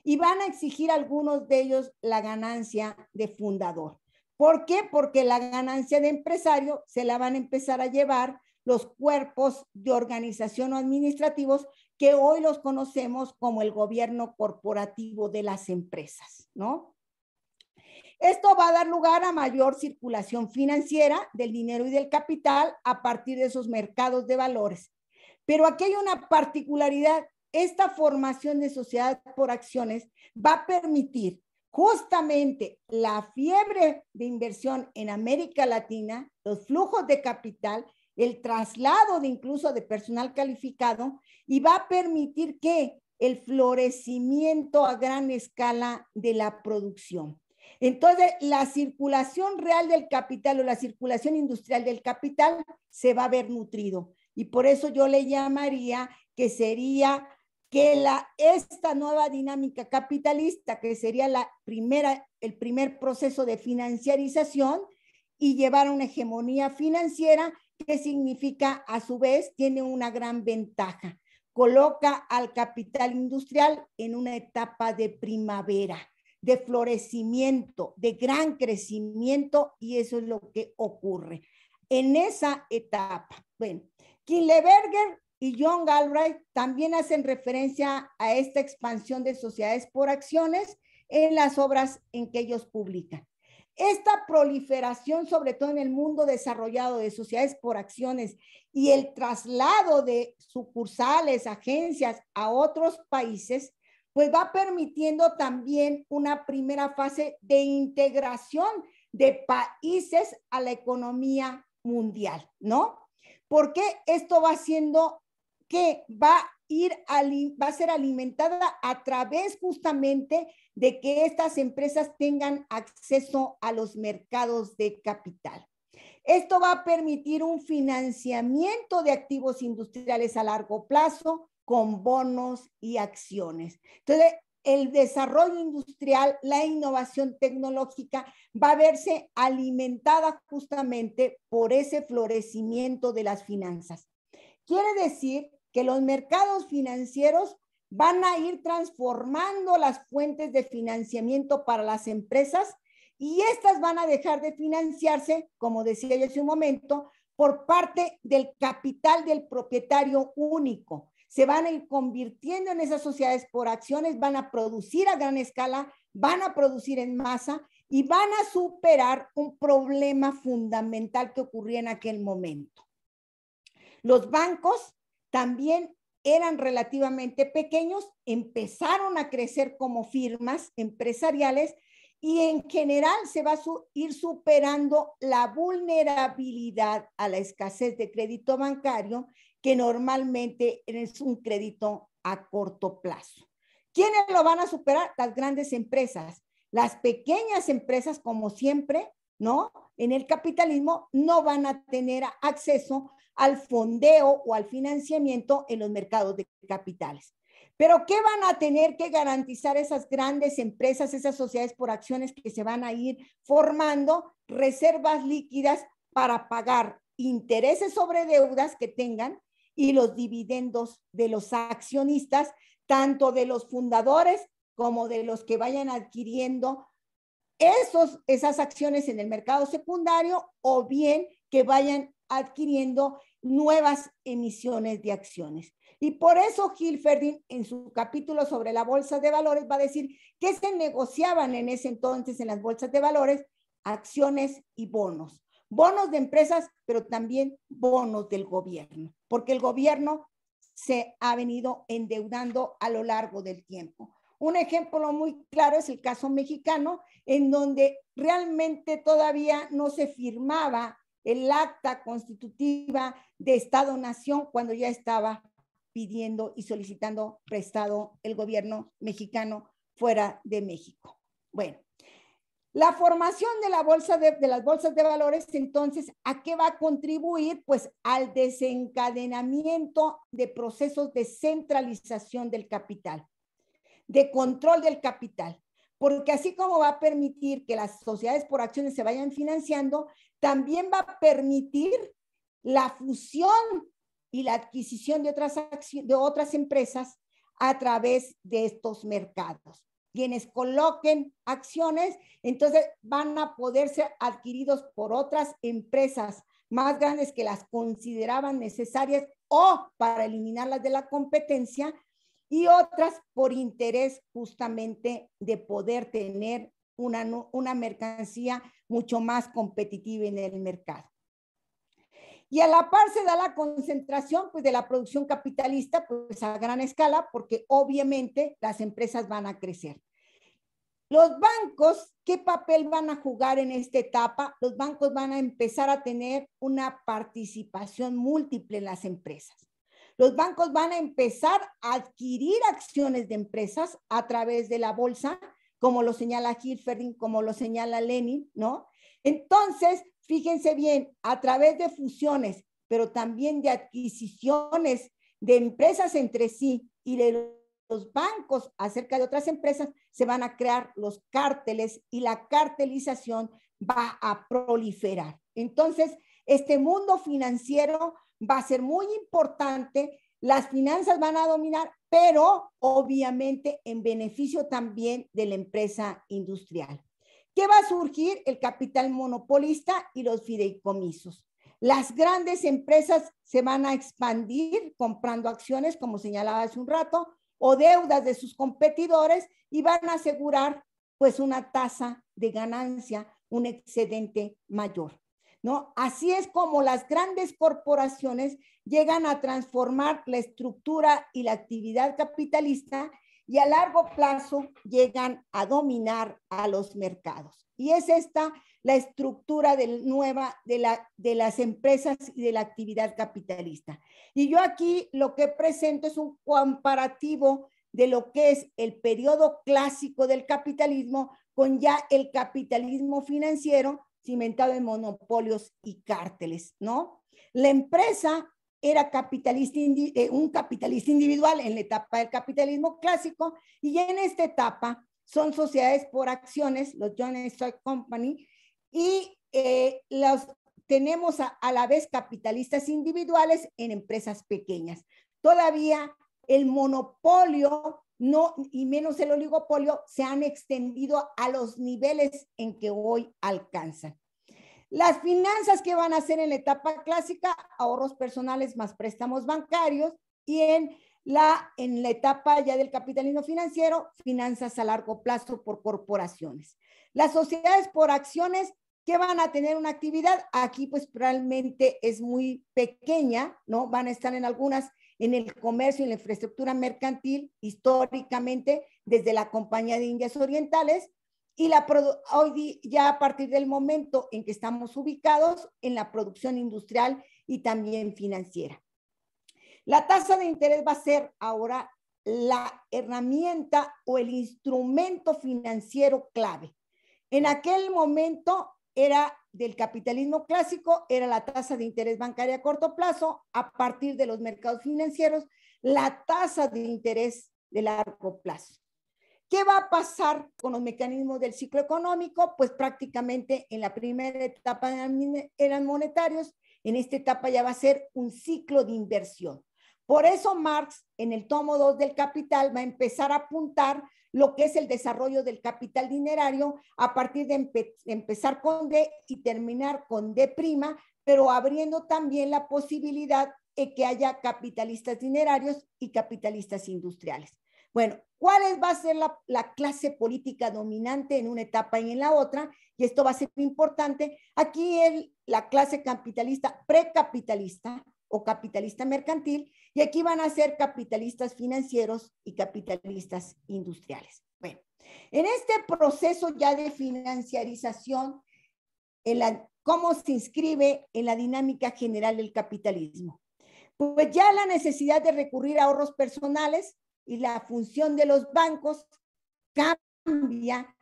y van a exigir algunos de ellos la ganancia de fundador. ¿Por qué? Porque la ganancia de empresario se la van a empezar a llevar los cuerpos de organización o administrativos que hoy los conocemos como el gobierno corporativo de las empresas, ¿no? Esto va a dar lugar a mayor circulación financiera del dinero y del capital a partir de esos mercados de valores. Pero aquí hay una particularidad. Esta formación de sociedad por acciones va a permitir justamente la fiebre de inversión en América Latina, los flujos de capital el traslado de incluso de personal calificado y va a permitir que el florecimiento a gran escala de la producción. Entonces, la circulación real del capital o la circulación industrial del capital se va a ver nutrido. Y por eso yo le llamaría que sería que la, esta nueva dinámica capitalista, que sería la primera, el primer proceso de financiarización y llevar a una hegemonía financiera, ¿Qué significa a su vez tiene una gran ventaja. Coloca al capital industrial en una etapa de primavera, de florecimiento, de gran crecimiento y eso es lo que ocurre. En esa etapa, bueno, Killeberger y John Galbraith también hacen referencia a esta expansión de sociedades por acciones en las obras en que ellos publican esta proliferación, sobre todo en el mundo desarrollado de sociedades por acciones y el traslado de sucursales, agencias a otros países, pues va permitiendo también una primera fase de integración de países a la economía mundial, ¿no? Porque esto va haciendo que va ir va a ser alimentada a través justamente de que estas empresas tengan acceso a los mercados de capital. Esto va a permitir un financiamiento de activos industriales a largo plazo con bonos y acciones. Entonces, el desarrollo industrial, la innovación tecnológica va a verse alimentada justamente por ese florecimiento de las finanzas. Quiere decir que los mercados financieros van a ir transformando las fuentes de financiamiento para las empresas y estas van a dejar de financiarse, como decía yo hace un momento, por parte del capital del propietario único. Se van a ir convirtiendo en esas sociedades por acciones, van a producir a gran escala, van a producir en masa y van a superar un problema fundamental que ocurría en aquel momento. Los bancos también eran relativamente pequeños, empezaron a crecer como firmas empresariales y en general se va a ir superando la vulnerabilidad a la escasez de crédito bancario, que normalmente es un crédito a corto plazo. ¿Quiénes lo van a superar? Las grandes empresas. Las pequeñas empresas, como siempre, ¿no? En el capitalismo no van a tener acceso al fondeo o al financiamiento en los mercados de capitales. Pero ¿qué van a tener que garantizar esas grandes empresas, esas sociedades por acciones que se van a ir formando? Reservas líquidas para pagar intereses sobre deudas que tengan y los dividendos de los accionistas, tanto de los fundadores como de los que vayan adquiriendo esos, esas acciones en el mercado secundario o bien que vayan adquiriendo nuevas emisiones de acciones. Y por eso Gil Ferdin, en su capítulo sobre la bolsa de valores, va a decir que se negociaban en ese entonces en las bolsas de valores acciones y bonos. Bonos de empresas, pero también bonos del gobierno, porque el gobierno se ha venido endeudando a lo largo del tiempo. Un ejemplo muy claro es el caso mexicano, en donde realmente todavía no se firmaba el acta constitutiva de Estado-Nación cuando ya estaba pidiendo y solicitando prestado el gobierno mexicano fuera de México. Bueno, la formación de, la bolsa de, las bolsas de valores, entonces, ¿a qué va a contribuir? Pues al desencadenamiento de procesos de centralización del capital, de control del capital, porque así como va a permitir que las sociedades por acciones se vayan financiando, también va a permitir la fusión y la adquisición de otras, de otras empresas a través de estos mercados. Quienes coloquen acciones, entonces van a poder ser adquiridos por otras empresas más grandes que las consideraban necesarias o para eliminarlas de la competencia y otras por interés justamente de poder tener una, mercancía mucho más competitiva en el mercado. Y a la par se da la concentración pues, de la producción capitalista pues, a gran escala, porque obviamente las empresas van a crecer. Los bancos, ¿qué papel van a jugar en esta etapa? Los bancos van a empezar a tener una participación múltiple en las empresas. Los bancos van a empezar a adquirir acciones de empresas a través de la bolsa como lo señala Hilferding, como lo señala Lenin, ¿no? Entonces, fíjense bien, a través de fusiones, pero también de adquisiciones de empresas entre sí y de los bancos acerca de otras empresas, se van a crear los cárteles y la cartelización va a proliferar. Entonces, este mundo financiero va a ser muy importante las finanzas van a dominar, pero obviamente en beneficio también de la empresa industrial. ¿Qué va a surgir? El capital monopolista y los fideicomisos. Las grandes empresas se van a expandir comprando acciones, como señalaba hace un rato, o deudas de sus competidores y van a asegurar pues una tasa de ganancia, un excedente mayor. ¿no? Así es como las grandes corporaciones llegan a transformar la estructura y la actividad capitalista y a largo plazo llegan a dominar a los mercados. Y es esta la estructura nueva de, de las empresas y de la actividad capitalista. Y yo aquí lo que presento es un comparativo de lo que es el periodo clásico del capitalismo con ya el capitalismo financiero cimentado en monopolios y cárteles, ¿no? La empresa era capitalista, eh, un capitalista individual en la etapa del capitalismo clásico y en esta etapa son sociedades por acciones, los John Stock Company, y eh, los tenemos a la vez capitalistas individuales en empresas pequeñas. Todavía el monopolio no, y menos el oligopolio, se han extendido a los niveles en que hoy alcanzan. Las finanzas que van a hacer en la etapa clásica, ahorros personales más préstamos bancarios, y en la, en la etapa ya del capitalismo financiero, finanzas a largo plazo por corporaciones. Las sociedades por acciones que van a tener una actividad, aquí pues realmente es muy pequeña, ¿no? Van a estar en algunas en el comercio y la infraestructura mercantil históricamente desde la Compañía de Indias Orientales y la hoy ya a partir del momento en que estamos ubicados en la producción industrial y también financiera. La tasa de interés va a ser ahora la herramienta o el instrumento financiero clave. En aquel momento era del capitalismo clásico, era la tasa de interés bancaria a corto plazo a partir de los mercados financieros, la tasa de interés de largo plazo. ¿Qué va a pasar con los mecanismos del ciclo económico? Pues prácticamente en la primera etapa eran monetarios, en esta etapa ya va a ser un ciclo de inversión. Por eso Marx en el tomo 2 del Capital va a empezar a apuntar lo que es el desarrollo del capital dinerario a partir de empezar con D y terminar con D', pero abriendo también la posibilidad de que haya capitalistas dinerarios y capitalistas industriales. Bueno, ¿cuál va a ser la, clase política dominante en una etapa y en la otra? Y esto va a ser importante. Aquí el, la clase capitalista precapitalista o capitalista mercantil y aquí van a ser capitalistas financieros y capitalistas industriales. Bueno, en este proceso ya de financiarización, en ¿cómo se inscribe en la dinámica general del capitalismo? Pues ya la necesidad de recurrir a ahorros personales y la función de los bancos cambia,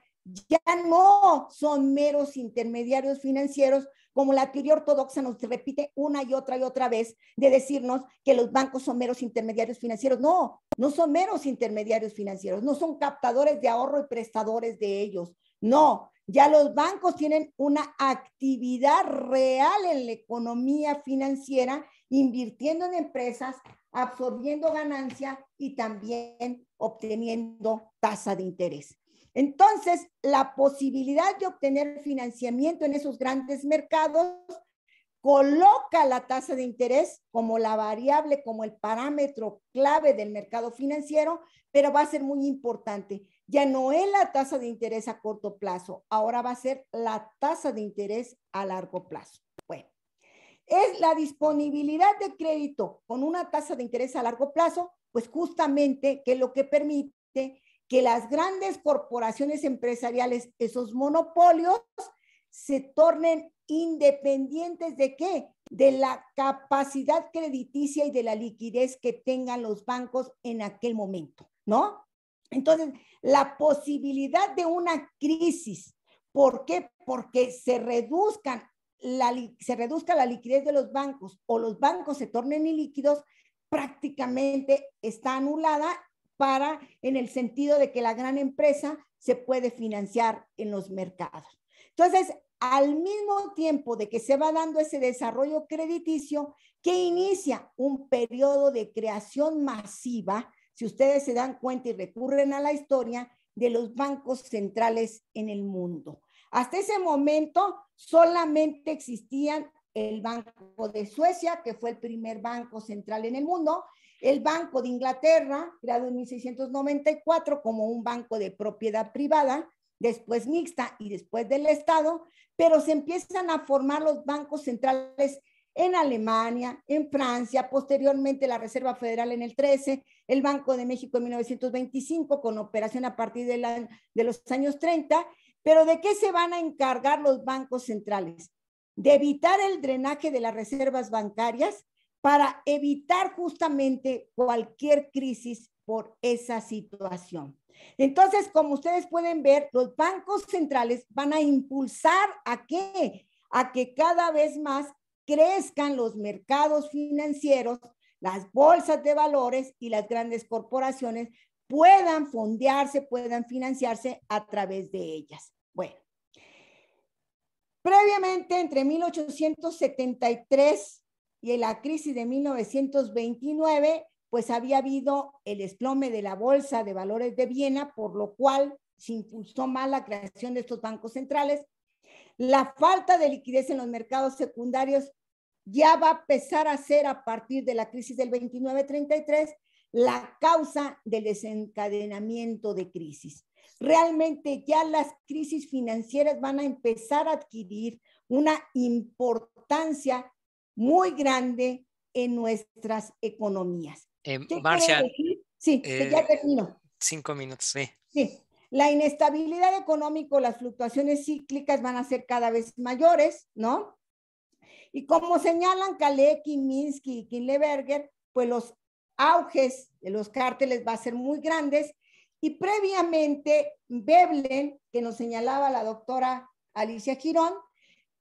ya no son meros intermediarios financieros, como la teoría ortodoxa nos repite una y otra y otra vez, de decirnos que los bancos son meros intermediarios financieros. No, no son meros intermediarios financieros, no son captadores de ahorro y prestadores de ellos. No, ya los bancos tienen una actividad real en la economía financiera, invirtiendo en empresas, absorbiendo ganancia y también obteniendo tasa de interés. Entonces, la posibilidad de obtener financiamiento en esos grandes mercados coloca la tasa de interés como la variable, como el parámetro clave del mercado financiero, pero va a ser muy importante. Ya no es la tasa de interés a corto plazo, ahora va a ser la tasa de interés a largo plazo. Bueno, es la disponibilidad de crédito con una tasa de interés a largo plazo, pues justamente que lo que permite que las grandes corporaciones empresariales, esos monopolios, se tornen independientes de qué? De la capacidad crediticia y de la liquidez que tengan los bancos en aquel momento, ¿no? Entonces, la posibilidad de una crisis, ¿por qué? Porque se reduzcan la, se reduzca la liquidez de los bancos o los bancos se tornen ilíquidos, prácticamente está anulada para, en el sentido de que la gran empresa se puede financiar en los mercados. Entonces, al mismo tiempo de que se va dando ese desarrollo crediticio, que inicia un periodo de creación masiva, si ustedes se dan cuenta y recurren a la historia, de los bancos centrales en el mundo. Hasta ese momento solamente existían el Banco de Suecia, que fue el primer banco central en el mundo, el Banco de Inglaterra, creado en 1694 como un banco de propiedad privada, después mixta y después del Estado, pero se empiezan a formar los bancos centrales en Alemania, en Francia, posteriormente la Reserva Federal en el 13, el Banco de México en 1925 con operación a partir de, los años 30, pero ¿de qué se van a encargar los bancos centrales? De evitar el drenaje de las reservas bancarias, para evitar justamente cualquier crisis por esa situación. Entonces, como ustedes pueden ver, los bancos centrales van a impulsar a qué? A que cada vez más crezcan los mercados financieros, las bolsas de valores y las grandes corporaciones puedan fondearse, puedan financiarse a través de ellas. Bueno, previamente entre 1873 y en la crisis de 1929, pues había habido el esplome de la Bolsa de Valores de Viena, por lo cual se impulsó más la creación de estos bancos centrales. La falta de liquidez en los mercados secundarios ya va a empezar a ser a partir de la crisis del 29-33 la causa del desencadenamiento de crisis. Realmente ya las crisis financieras van a empezar a adquirir una importancia muy grande en nuestras economías. Eh, Marcia, sí, ya eh, termino. Cinco minutos, sí. Sí, la inestabilidad económica, las fluctuaciones cíclicas van a ser cada vez mayores, ¿no? Y como señalan Kalecki, Minsky y Kinleberger, pues los auges de los cárteles va a ser muy grandes. Y previamente, beblen que nos señalaba la doctora Alicia Girón,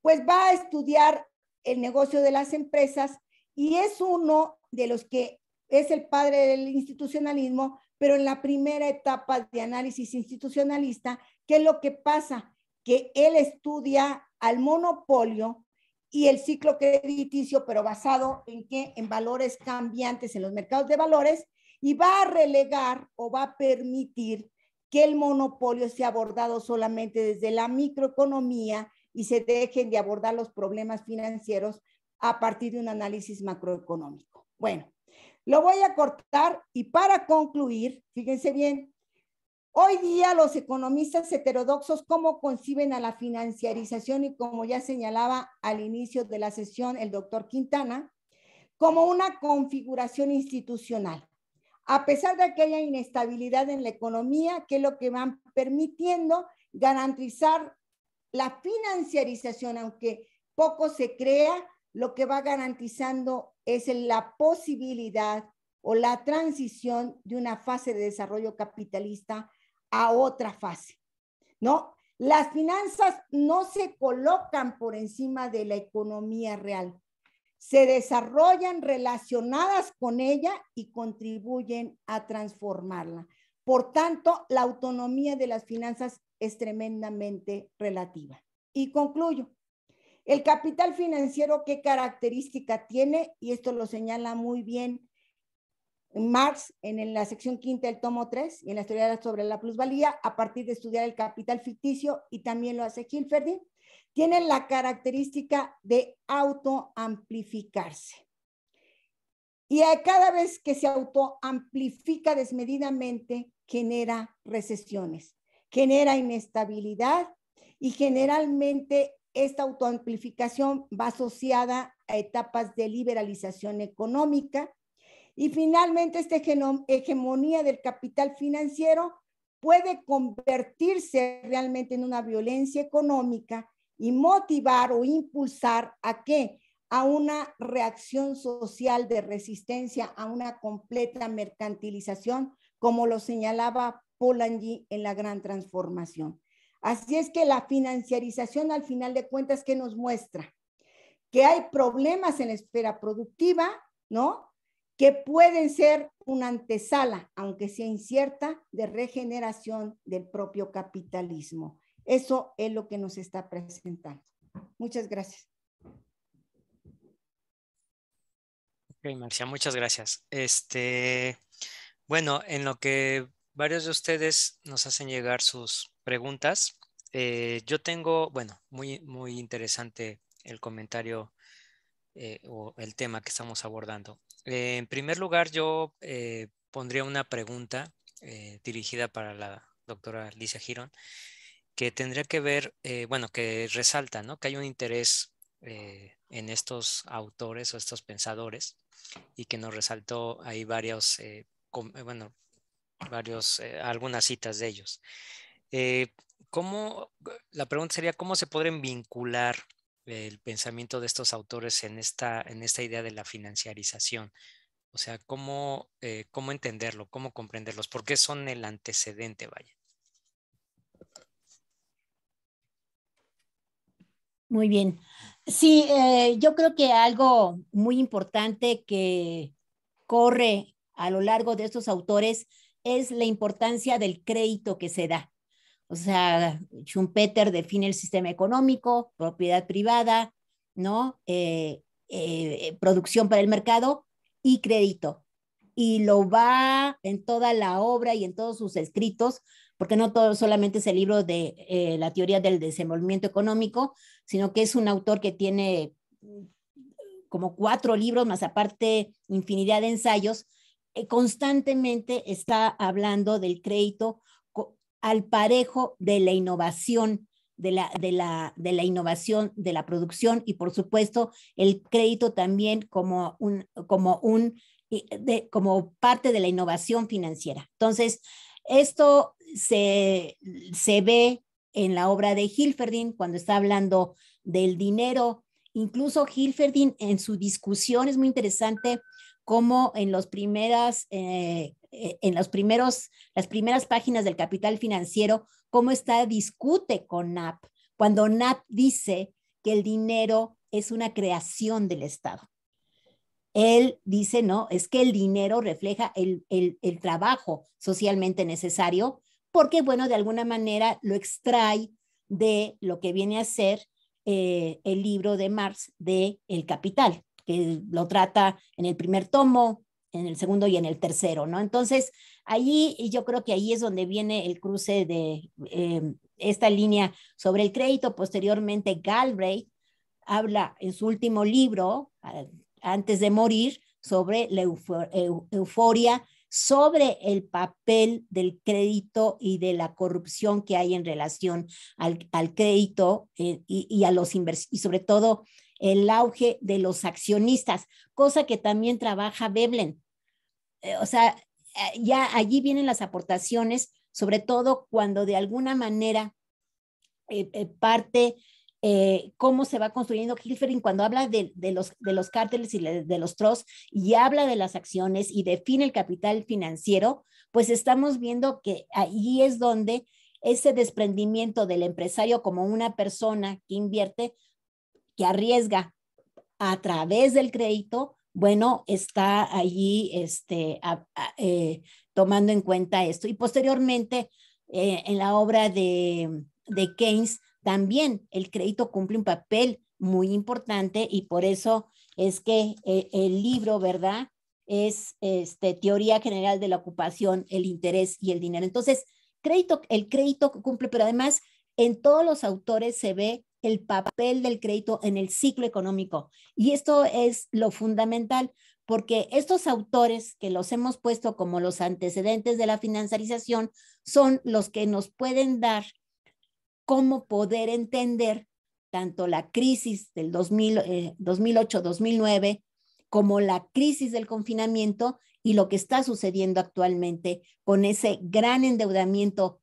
pues va a estudiar el negocio de las empresas y es uno de los que es el padre del institucionalismo, pero en la primera etapa de análisis institucionalista, ¿qué es lo que pasa? Que él estudia al monopolio y el ciclo crediticio, pero basado en qué? En valores cambiantes en los mercados de valores y va a relegar o va a permitir que el monopolio sea abordado solamente desde la microeconomía y se dejen de abordar los problemas financieros a partir de un análisis macroeconómico. Bueno, lo voy a cortar y para concluir, fíjense bien, hoy día los economistas heterodoxos, ¿cómo conciben a la financiarización? Y como ya señalaba al inicio de la sesión el doctor Quintana, como una configuración institucional. A pesar de aquella inestabilidad en la economía, que es lo que van permitiendo garantizar la financiarización, aunque poco se crea, lo que va garantizando es la posibilidad o la transición de una fase de desarrollo capitalista a otra fase, ¿no? Las finanzas no se colocan por encima de la economía real, se desarrollan relacionadas con ella y contribuyen a transformarla. Por tanto, la autonomía de las finanzas es tremendamente relativa. Y concluyo. El capital financiero, ¿qué característica tiene? Y esto lo señala muy bien Marx en, la sección quinta del tomo 3 y en la teoría sobre la plusvalía, a partir de estudiar el capital ficticio, y también lo hace Hilferdin, tiene la característica de autoamplificarse. Y cada vez que se autoamplifica desmedidamente, genera recesiones genera inestabilidad y generalmente esta autoamplificación va asociada a etapas de liberalización económica. Y finalmente, esta hegemonía del capital financiero puede convertirse realmente en una violencia económica y motivar o impulsar a qué? A una reacción social de resistencia, a una completa mercantilización, como lo señalaba Polanyi en la gran transformación. Así es que la financiarización al final de cuentas, que nos muestra? Que hay problemas en la esfera productiva, ¿no? Que pueden ser una antesala, aunque sea incierta, de regeneración del propio capitalismo. Eso es lo que nos está presentando. Muchas gracias. Ok, Marcia, muchas gracias. Este, bueno, en lo que varios de ustedes nos hacen llegar sus preguntas. Eh, yo tengo, bueno, muy, muy interesante el comentario eh, o el tema que estamos abordando. Eh, en primer lugar, yo pondría una pregunta dirigida para la doctora Alicia Girón, que tendría que ver, bueno, que resalta, ¿no? Que hay un interés en estos autores o estos pensadores y que nos resaltó ahí varios, bueno, varios, eh, algunas citas de ellos. Eh, ¿cómo, la pregunta sería, ¿cómo se podrían vincular el pensamiento de estos autores en esta, en esta idea de la financiarización? O sea, ¿cómo, eh, entenderlo? ¿Cómo comprenderlos? ¿Por qué son el antecedente, vaya? Muy bien. Sí, yo creo que algo muy importante que corre a lo largo de estos autores es la importancia del crédito que se da. O sea, Schumpeter define el sistema económico, propiedad privada, ¿no? Eh, eh, eh, producción para el mercado y crédito. Y lo va en toda la obra y en todos sus escritos, porque no todo solamente es el libro de la teoría del desenvolvimiento económico, sino que es un autor que tiene mm, como cuatro libros, más aparte infinidad de ensayos eh, constantemente está hablando del crédito al parejo de la innovación, de la, de, la, de la innovación, de la producción y por supuesto el crédito también como, un, como, un, eh, como parte de la innovación financiera. Entonces, esto se, se ve en la obra de Hilferdin cuando está hablando del dinero. Incluso Hilferdin en su discusión es muy interesante cómo en los primeras, eh, eh, en primeros, las primeras páginas del Capital Financiero, cómo está discute con NAP, cuando NAP dice que el dinero es una creación del Estado. Él dice, no, es que el dinero refleja el, trabajo socialmente necesario, porque, bueno, de alguna manera lo extrae de lo que viene a ser eh, el libro de Marx de El Capital que lo trata en el primer tomo, en el segundo y en el tercero, ¿no? Entonces, ahí yo creo que ahí es donde viene el cruce de em, esta línea sobre el crédito. Posteriormente, Galbraith habla en su último libro, antes de morir, sobre la euforia, sobre el papel del crédito y de la corrupción que hay en relación al, crédito eh, y, a los y sobre todo el auge de los accionistas, cosa que también trabaja Veblen. Eh, o sea, eh, ya allí vienen las aportaciones, sobre todo cuando de alguna manera eh, parte cómo se va construyendo Hilfering cuando habla de, los, de los cárteles y de los trusts y habla de las acciones y define el capital financiero, pues estamos viendo que allí es donde ese desprendimiento del empresario como una persona que invierte que arriesga a través del crédito, bueno, está allí este, eh, tomando en cuenta esto. Y posteriormente, eh, en la obra de, de Keynes, también el crédito cumple un papel muy importante y por eso es que eh, el libro, ¿verdad? Es este, Teoría General de la Ocupación, el Interés y el Dinero. Entonces, crédito, el crédito cumple, pero además en todos los autores se ve el papel del crédito en el ciclo económico. Y esto es lo fundamental, porque estos autores que los hemos puesto como los antecedentes de la financiarización son los que nos pueden dar cómo poder entender tanto la crisis del 2008-2009 eh, como la crisis del confinamiento y lo que está sucediendo actualmente con ese gran endeudamiento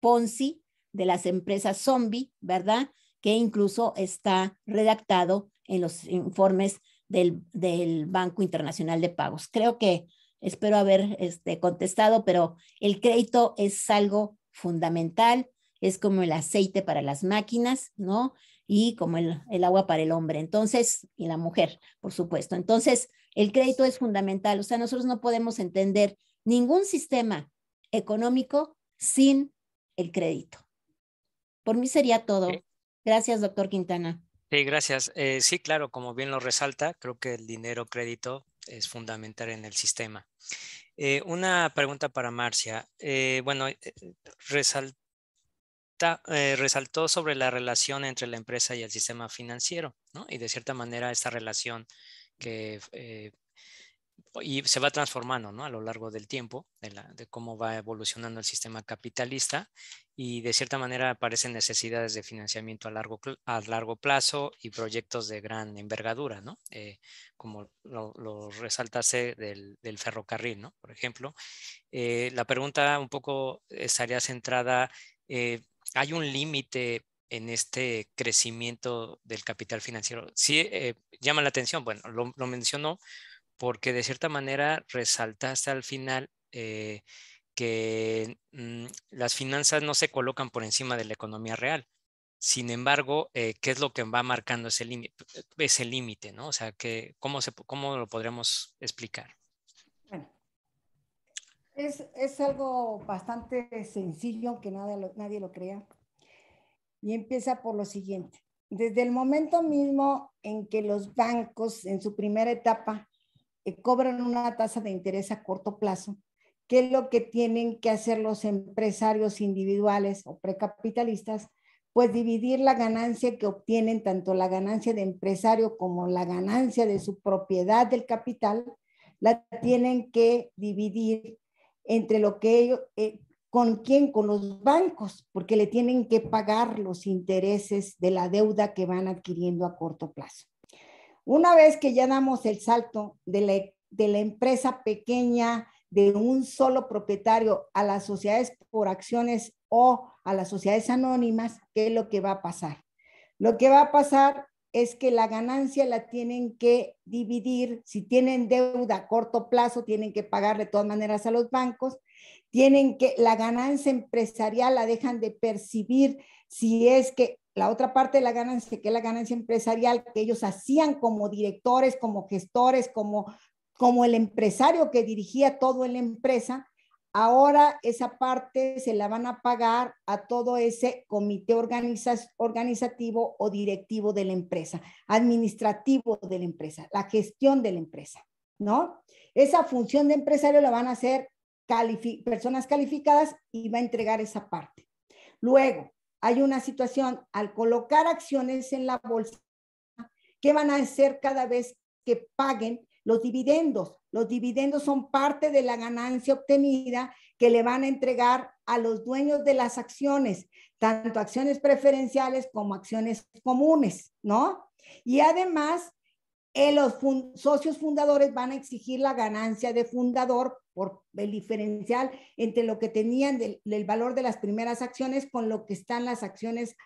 Ponzi de las empresas zombie, ¿verdad? que incluso está redactado en los informes del, del Banco Internacional de Pagos. Creo que espero haber este, contestado, pero el crédito es algo fundamental, es como el aceite para las máquinas, ¿no? Y como el, el, agua para el hombre, entonces, y la mujer, por supuesto. Entonces, el crédito es fundamental, o sea, nosotros no podemos entender ningún sistema económico sin el crédito. Por mí sería todo. Gracias, doctor Quintana. Sí, gracias. Eh, sí, claro, como bien lo resalta, creo que el dinero crédito es fundamental en el sistema. Eh, una pregunta para Marcia. Eh, bueno, resaltó sobre la relación entre la empresa y el sistema financiero, ¿no? Y de cierta manera esta relación que y se va transformando ¿no? a lo largo del tiempo, de, cómo va evolucionando el sistema capitalista y de cierta manera aparecen necesidades de financiamiento a largo, a largo plazo y proyectos de gran envergadura, ¿no? Eh, como lo, resaltase del, del, ferrocarril, ¿no? por ejemplo. Eh, la pregunta un poco estaría centrada, eh, ¿hay un límite en este crecimiento del capital financiero? Sí, llama la atención, bueno, lo, lo mencionó porque de cierta manera resaltaste al final eh, que mm, las finanzas no se colocan por encima de la economía real. Sin embargo, eh, ¿qué es lo que va marcando ese límite? ¿no? O sea, que, ¿cómo, se, ¿cómo lo podríamos explicar? Bueno, es, es algo bastante sencillo, aunque nada, nadie lo crea. Y empieza por lo siguiente. Desde el momento mismo en que los bancos, en su primera etapa, eh, cobran una tasa de interés a corto plazo, ¿qué es lo que tienen que hacer los empresarios individuales o precapitalistas, pues dividir la ganancia que obtienen, tanto la ganancia de empresario como la ganancia de su propiedad del capital, la tienen que dividir entre lo que ellos, eh, ¿con quién? Con los bancos, porque le tienen que pagar los intereses de la deuda que van adquiriendo a corto plazo. Una vez que ya damos el salto de la, empresa pequeña, de un solo propietario a las sociedades por acciones o a las sociedades anónimas, ¿qué es lo que va a pasar? Lo que va a pasar es que la ganancia la tienen que dividir. Si tienen deuda a corto plazo, tienen que pagar de todas maneras a los bancos. Tienen que la ganancia empresarial la dejan de percibir si es que la otra parte de la ganancia, que es la ganancia empresarial que ellos hacían como directores, como gestores, como, como el empresario que dirigía todo en la empresa, ahora esa parte se la van a pagar a todo ese comité organizativo o directivo de la empresa, administrativo de la empresa, la gestión de la empresa, ¿no? Esa función de empresario la van a hacer personas calificadas y va a entregar esa parte. Luego, hay una situación, al colocar acciones en la bolsa, ¿qué van a hacer cada vez que paguen los dividendos? Los dividendos son parte de la ganancia obtenida que le van a entregar a los dueños de las acciones, tanto acciones preferenciales como acciones comunes, ¿no? Y además, eh, los socios fundadores van a exigir la ganancia de fundador por el diferencial entre lo que tenían del, valor de las primeras acciones con lo que están las acciones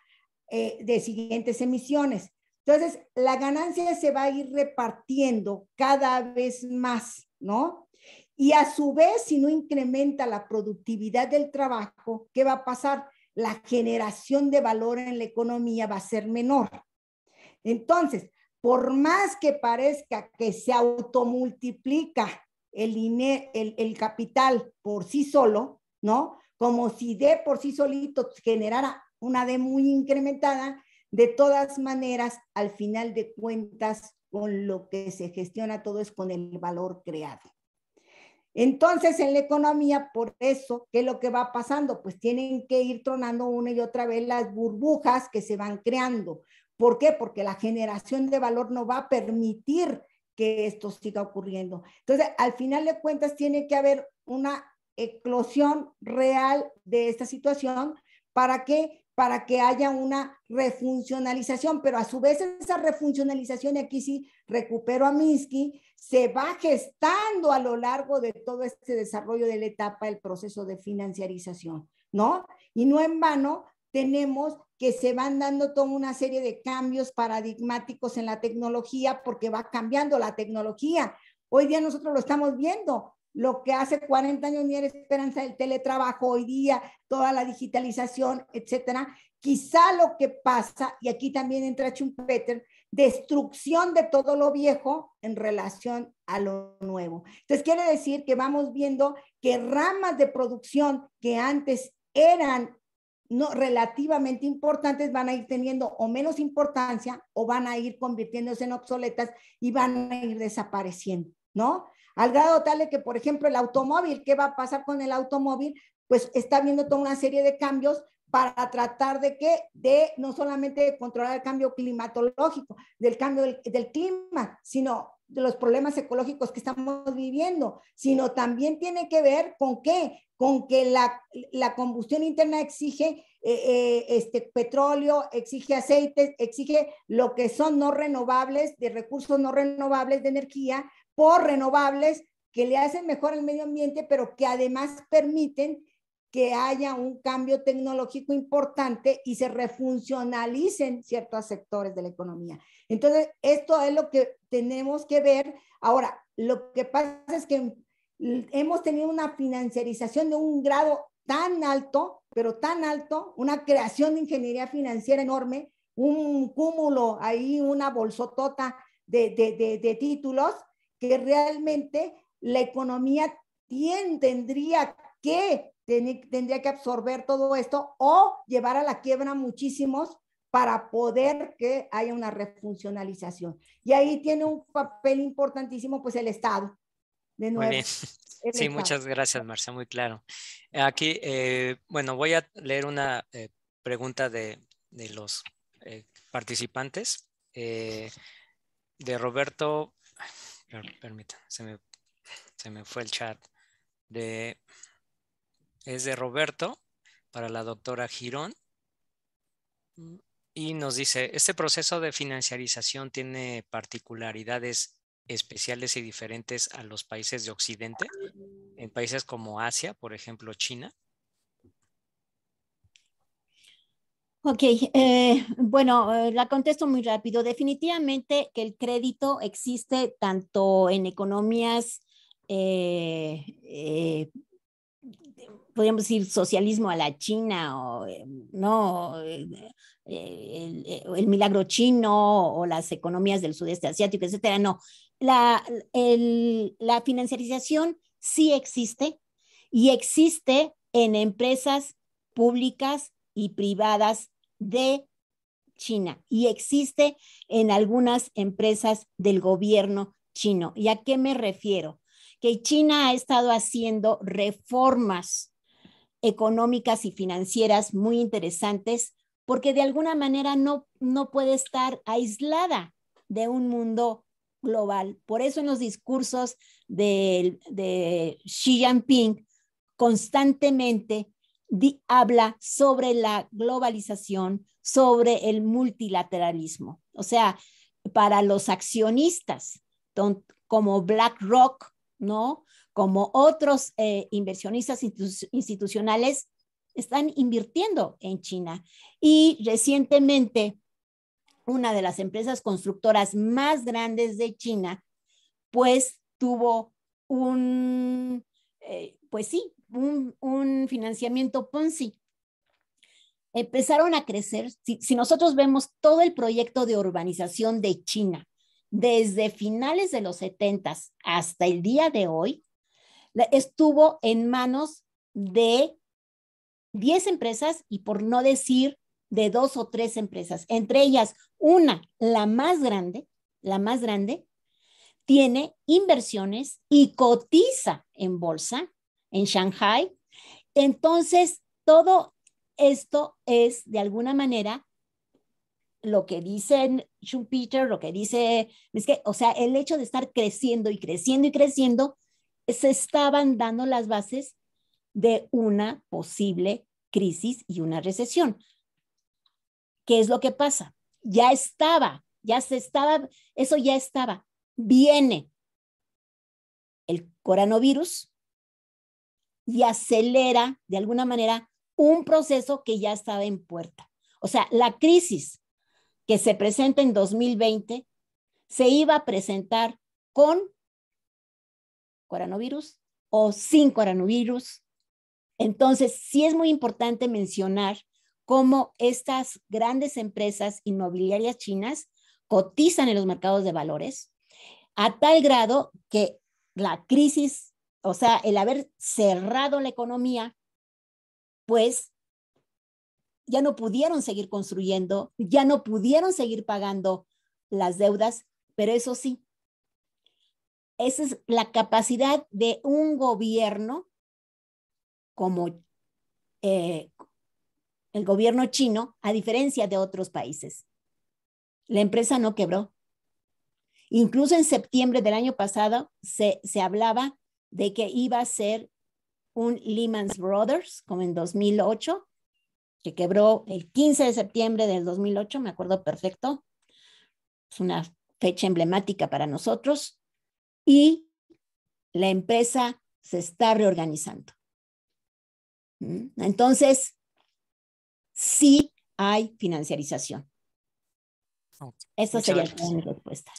eh, de siguientes emisiones. Entonces, la ganancia se va a ir repartiendo cada vez más, ¿no? Y a su vez, si no incrementa la productividad del trabajo, ¿qué va a pasar? La generación de valor en la economía va a ser menor. Entonces, por más que parezca que se automultiplica el, el, capital por sí solo, ¿no? Como si de por sí solito generara una de muy incrementada, de todas maneras, al final de cuentas, con lo que se gestiona todo es con el valor creado. Entonces, en la economía, por eso, ¿qué es lo que va pasando? Pues tienen que ir tronando una y otra vez las burbujas que se van creando. ¿Por qué? Porque la generación de valor no va a permitir que esto siga ocurriendo. Entonces, al final de cuentas, tiene que haber una eclosión real de esta situación para que para que haya una refuncionalización, pero a su vez esa refuncionalización, y aquí sí recupero a Minsky, se va gestando a lo largo de todo este desarrollo de la etapa el proceso de financiarización, ¿no? Y no en vano tenemos que se van dando toda una serie de cambios paradigmáticos en la tecnología porque va cambiando la tecnología. Hoy día nosotros lo estamos viendo. Lo que hace 40 años ni era esperanza del teletrabajo, hoy día toda la digitalización, etcétera. Quizá lo que pasa, y aquí también entra Chumpeter, destrucción de todo lo viejo en relación a lo nuevo. Entonces quiere decir que vamos viendo que ramas de producción que antes eran relativamente importantes van a ir teniendo o menos importancia o van a ir convirtiéndose en obsoletas y van a ir desapareciendo, ¿no? Al grado tal de que, por ejemplo, el automóvil, ¿qué va a pasar con el automóvil? Pues está viendo toda una serie de cambios para tratar de que, de no solamente controlar el cambio climatológico, del cambio del clima, sino de los problemas ecológicos que estamos viviendo, sino también tiene que ver con qué, con que la, la combustión interna exige eh, eh, este, petróleo, exige aceites, exige lo que son no renovables, de recursos no renovables de energía, por renovables que le hacen mejor al medio ambiente, pero que además permiten que haya un cambio tecnológico importante y se refuncionalicen ciertos sectores de la economía. Entonces, esto es lo que tenemos que ver. Ahora, lo que pasa es que hemos tenido una financiarización de un grado tan alto, pero tan alto, una creación de ingeniería financiera enorme, un cúmulo ahí, una bolsotota de, de, títulos, que realmente la economía tendría que tendría que absorber todo esto o llevar a la quiebra muchísimos para poder que haya una refuncionalización. Y ahí tiene un papel importantísimo, pues el Estado. De nuevo. sí, muchas gracias, Marcia, muy claro. Aquí, eh, bueno, voy a leer una eh, pregunta de, los eh, participantes. de Roberto, permítanme, se me, se me fue el chat. De es de Roberto para la doctora Girón. Y nos dice, este proceso de financiarización tiene particularidades especiales y diferentes a los países de Occidente, en países como Asia, por ejemplo, China. Ok, eh, bueno, eh, la contesto muy rápido. Definitivamente que el crédito existe tanto en economías eh, podríamos decir, socialismo a la China, o, eh, ¿no? Eh, eh, el, milagro chino, o las economías del sudeste asiático, etcétera. No, la, la financiarización sí existe y existe en empresas públicas y privadas de China y existe en algunas empresas del gobierno chino. ¿Y a qué me refiero? Que China ha estado haciendo reformas económicas y financieras muy interesantes, porque de alguna manera no, no puede estar aislada de un mundo global. Por eso en los discursos de, Xi Jinping constantemente habla sobre la globalización, sobre el multilateralismo. O sea, para los accionistas, como BlackRock, ¿no? como otros eh, inversionistas institucionales están invirtiendo en China. Y recientemente, una de las empresas constructoras más grandes de China, pues tuvo un, eh, pues sí, un, financiamiento Ponzi. Empezaron a crecer, si, si nosotros vemos todo el proyecto de urbanización de China, desde finales de los 70 hasta el día de hoy, estuvo en manos de 10 empresas y por no decir de dos o tres empresas, entre ellas una, la más grande, la más grande, tiene inversiones y cotiza en bolsa en Shanghai. Entonces, todo esto es de alguna manera lo que dicen Schumpeter, lo que dice, es que, o sea, el hecho de estar creciendo y creciendo y creciendo se estaban dando las bases de una posible crisis y una recesión. ¿Qué es lo que pasa? Ya estaba, ya se estaba, eso ya estaba. Viene el coronavirus y acelera de alguna manera un proceso que ya estaba en puerta. O sea, la crisis que se presenta en 2020 se iba a presentar con coronavirus o sin coronavirus. Entonces, sí es muy importante mencionar cómo estas grandes empresas inmobiliarias chinas cotizan en los mercados de valores a tal grado que la crisis, o sea, el haber cerrado la economía, pues ya no pudieron seguir construyendo, ya no pudieron seguir pagando las deudas, pero eso sí, esa es la capacidad de un gobierno como eh, el gobierno chino, a diferencia de otros países. La empresa no quebró. Incluso en septiembre del año pasado se, se hablaba de que iba a ser un Lehman Brothers, como en 2008, que quebró el 15 de septiembre del 2008, me acuerdo perfecto. Es una fecha emblemática para nosotros y la empresa se está reorganizando. ¿Mm? Entonces, sí hay financiarización. Esa sería gracias. mi respuesta.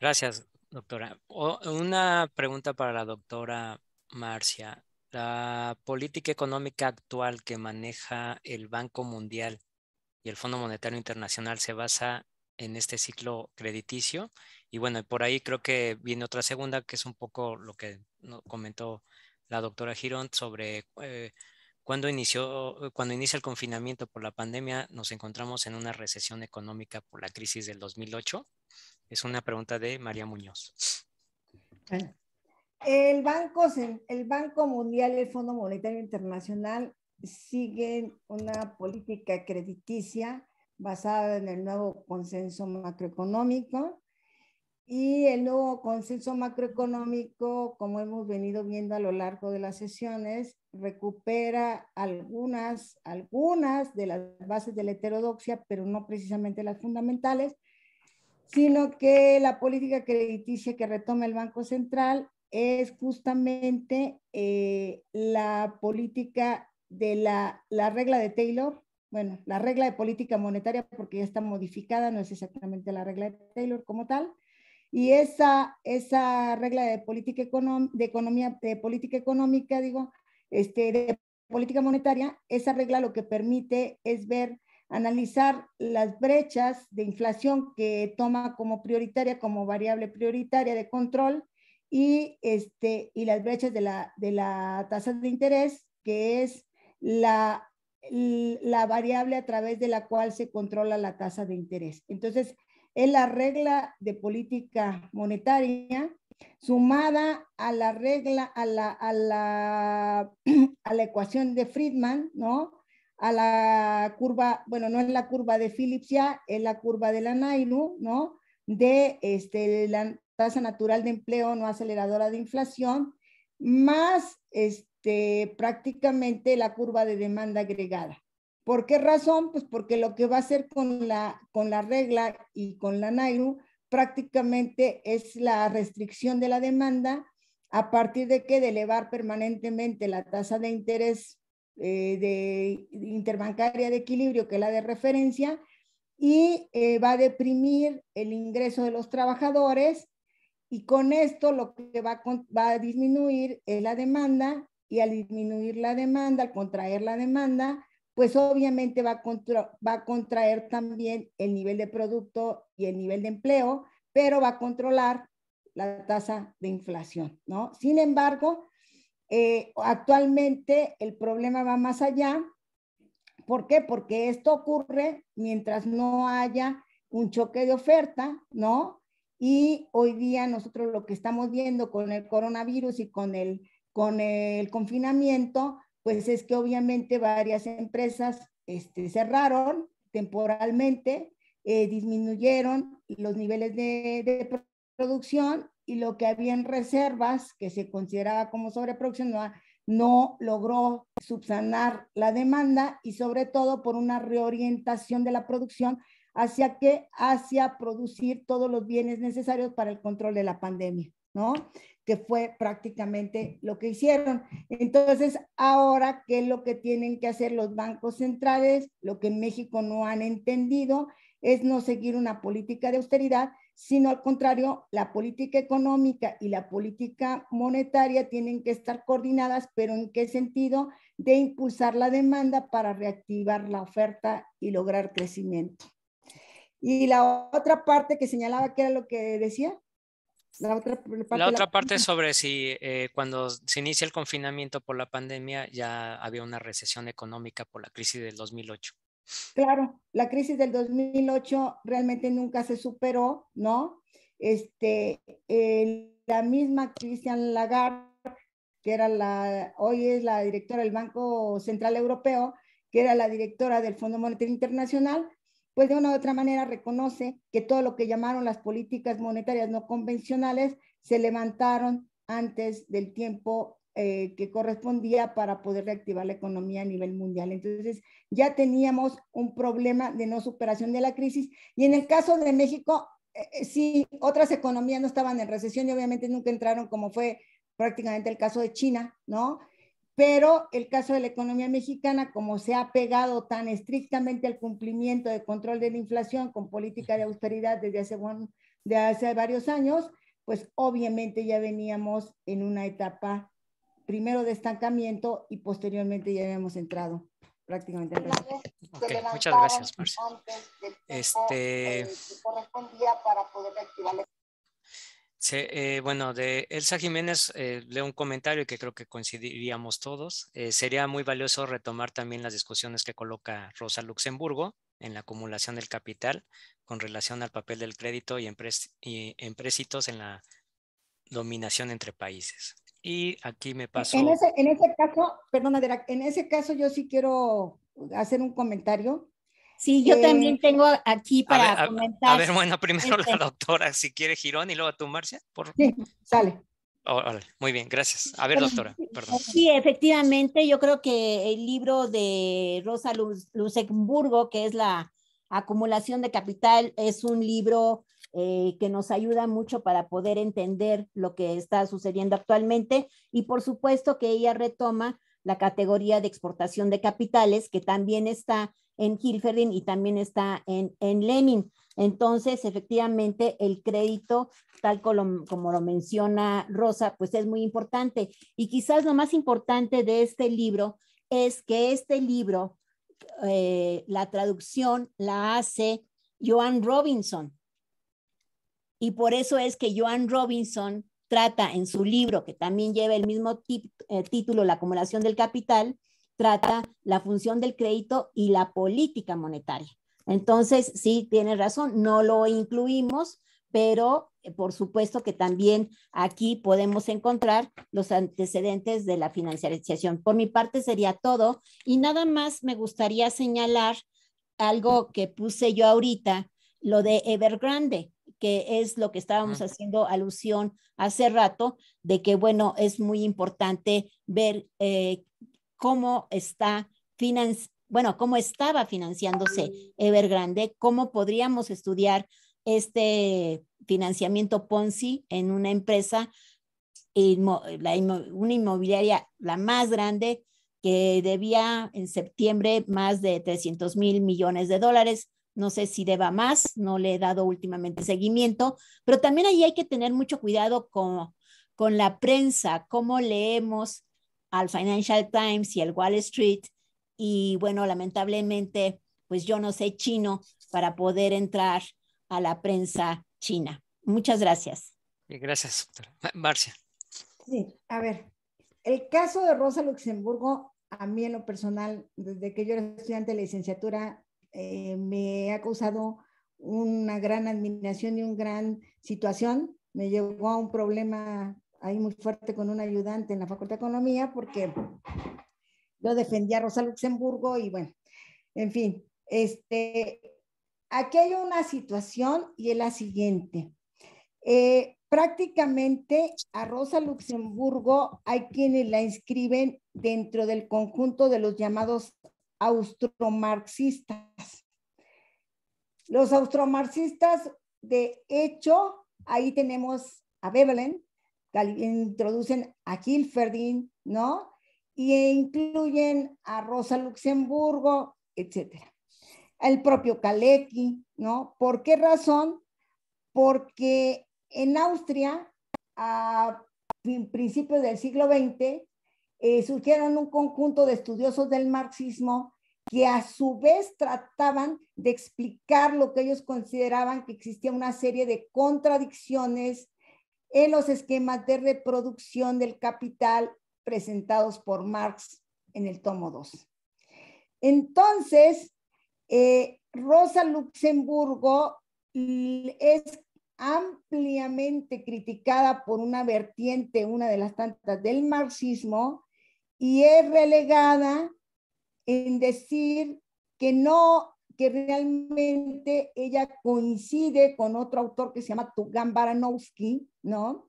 Gracias, doctora. una pregunta para la doctora Marcia. La política económica actual que maneja el Banco Mundial y el Fondo Monetario Internacional se basa en este ciclo crediticio y bueno, por ahí creo que viene otra segunda, que es un poco lo que comentó la doctora Girón sobre eh, cuando, inició, eh, cuando inicia el confinamiento por la pandemia, nos encontramos en una recesión económica por la crisis del 2008. Es una pregunta de María Muñoz. El Banco, el Banco Mundial y el Fondo Monetario Internacional siguen una política crediticia basada en el nuevo consenso macroeconómico y el nuevo consenso macroeconómico, como hemos venido viendo a lo largo de las sesiones, recupera algunas, algunas de las bases de la heterodoxia, pero no precisamente las fundamentales, sino que la política crediticia que retoma el Banco Central es justamente eh, la política de la regla de Taylor, bueno, la regla de política monetaria, porque ya está modificada, no es exactamente la regla de Taylor como tal, y esa, esa regla de política, de economía, de política económica, digo, este, de política monetaria, esa regla lo que permite es ver, analizar las brechas de inflación que toma como prioritaria, como variable prioritaria de control y, este, y las brechas de la, de la tasa de interés, que es la, la variable a través de la cual se controla la tasa de interés. Entonces, es la regla de política monetaria sumada a la regla, a la, a la, a la ecuación de Friedman, ¿no? A la curva, bueno, no es la curva de Phillips ya, es la curva de la Nairu, ¿no? De este, la tasa natural de empleo no aceleradora de inflación, más este, prácticamente la curva de demanda agregada. ¿Por qué razón? Pues porque lo que va a hacer con la, con la regla y con la NAIRU prácticamente es la restricción de la demanda a partir de que de elevar permanentemente la tasa de interés eh, de, interbancaria de equilibrio, que es la de referencia, y eh, va a deprimir el ingreso de los trabajadores y con esto lo que va, va a disminuir es la demanda y al disminuir la demanda, al contraer la demanda, pues obviamente va a, contraer también el nivel de producto y el nivel de empleo, pero va a controlar la tasa de inflación, ¿no? Sin embargo, eh, actualmente el problema va más allá. ¿Por qué? Porque esto ocurre mientras no haya un choque de oferta, ¿no? Y hoy día nosotros lo que estamos viendo con el coronavirus y con el, con el confinamiento, pues es que obviamente varias empresas este, cerraron temporalmente, eh, disminuyeron los niveles de, producción y lo que había en reservas, que se consideraba como sobreproducción, no, logró subsanar la demanda y sobre todo por una reorientación de la producción hacia que hacia producir todos los bienes necesarios para el control de la pandemia, ¿no? que fue prácticamente lo que hicieron. Entonces, ahora, ¿qué es lo que tienen que hacer los bancos centrales? Lo que en México no han entendido es no seguir una política de austeridad, sino al contrario, la política económica y la política monetaria tienen que estar coordinadas, pero ¿en qué sentido? De impulsar la demanda para reactivar la oferta y lograr crecimiento. Y la otra parte que señalaba, que era lo que decía? La otra parte, sobre si eh, cuando se inicia el confinamiento por la pandemia ya había una recesión económica por la crisis del 2008. Claro, la crisis del 2008 realmente nunca se superó, ¿no? Este, eh, la misma Christian Lagarde, que era la, hoy es la directora del Banco Central Europeo, que era la directora del Fondo Monetario Internacional, pues de una u otra manera reconoce que todo lo que llamaron las políticas monetarias no convencionales se levantaron antes del tiempo eh, que correspondía para poder reactivar la economía a nivel mundial. Entonces, ya teníamos un problema de no superación de la crisis. Y en el caso de México, eh, eh, sí, otras economías no estaban en recesión y obviamente nunca entraron como fue prácticamente el caso de China, ¿no? Pero el caso de la economía mexicana, como se ha pegado tan estrictamente al cumplimiento de control de la inflación con política de austeridad desde hace, de hace varios años, pues obviamente ya veníamos en una etapa primero de estancamiento y posteriormente ya habíamos entrado prácticamente muchas gracias, Marcia. Este... Eh, para poder eh, bueno, de Elsa Jiménez eh, leo un comentario que creo que coincidiríamos todos. Eh, sería muy valioso retomar también las discusiones que coloca Rosa Luxemburgo en la acumulación del capital con relación al papel del crédito y, y empréstitos en la dominación entre países. Y aquí me paso. En ese, caso, perdona, en ese caso yo sí quiero hacer un comentario Sí, yo eh, también tengo aquí para comentar. A ver, bueno, primero la este. doctora, si quiere Girón y luego tú, Marcia. Por... Sí, sale. Oh, muy bien, gracias. A ver, doctora, perdón. Sí, efectivamente, yo creo que el libro de Rosa Luxemburgo, que es la acumulación de capital, es un libro eh, que nos ayuda mucho para poder entender lo que está sucediendo actualmente y por supuesto que ella retoma la categoría de exportación de capitales, que también está en Hilferdin y también está en, en Lenin. Entonces, efectivamente, el crédito, tal como, lo menciona Rosa, pues es muy importante. Y quizás lo más importante de este libro es que este libro, eh, la traducción la hace Joan Robinson. Y por eso es que Joan Robinson trata en su libro, que también lleva el mismo eh, título, La acumulación del capital, trata la función del crédito y la política monetaria. Entonces, sí, tiene razón, no lo incluimos, pero eh, por supuesto que también aquí podemos encontrar los antecedentes de la financiarización. Por mi parte sería todo y nada más me gustaría señalar algo que puse yo ahorita, lo de Evergrande que es lo que estábamos haciendo alusión hace rato, de que, bueno, es muy importante ver eh, cómo está bueno, cómo estaba financiándose Evergrande, cómo podríamos estudiar este financiamiento Ponzi en una empresa, una inmobiliaria la más grande que debía en septiembre más de 300 mil millones de dólares no sé si deba más, no le he dado últimamente seguimiento, pero también ahí hay que tener mucho cuidado con, con la prensa, cómo leemos al Financial Times y al Wall Street. Y bueno, lamentablemente, pues yo no sé chino para poder entrar a la prensa china. Muchas gracias. Eh, gracias, doctora. Marcia. Sí, a ver, el caso de Rosa Luxemburgo, a mí en lo personal, desde que yo era estudiante de licenciatura, eh, me ha causado una gran admiración y una gran situación. Me llevó a un problema ahí muy fuerte con un ayudante en la Facultad de Economía porque yo defendía a Rosa Luxemburgo y bueno, en fin, este, aquí hay una situación y es la siguiente. Eh, prácticamente a Rosa Luxemburgo hay quienes la inscriben dentro del conjunto de los llamados austromarxistas. Los austromarxistas, de hecho, ahí tenemos a Bebelin, introducen a Kilferdin, ¿no? Y incluyen a Rosa Luxemburgo, etcétera. El propio Kalecki, ¿no? ¿Por qué razón? Porque en Austria, a principios del siglo XX, eh, surgieron un conjunto de estudiosos del marxismo que a su vez trataban de explicar lo que ellos consideraban que existía una serie de contradicciones en los esquemas de reproducción del capital presentados por Marx en el tomo 2. Entonces, eh, Rosa Luxemburgo es ampliamente criticada por una vertiente, una de las tantas del marxismo, y es relegada en decir que no, que realmente ella coincide con otro autor que se llama Tugan Baranowski, ¿no?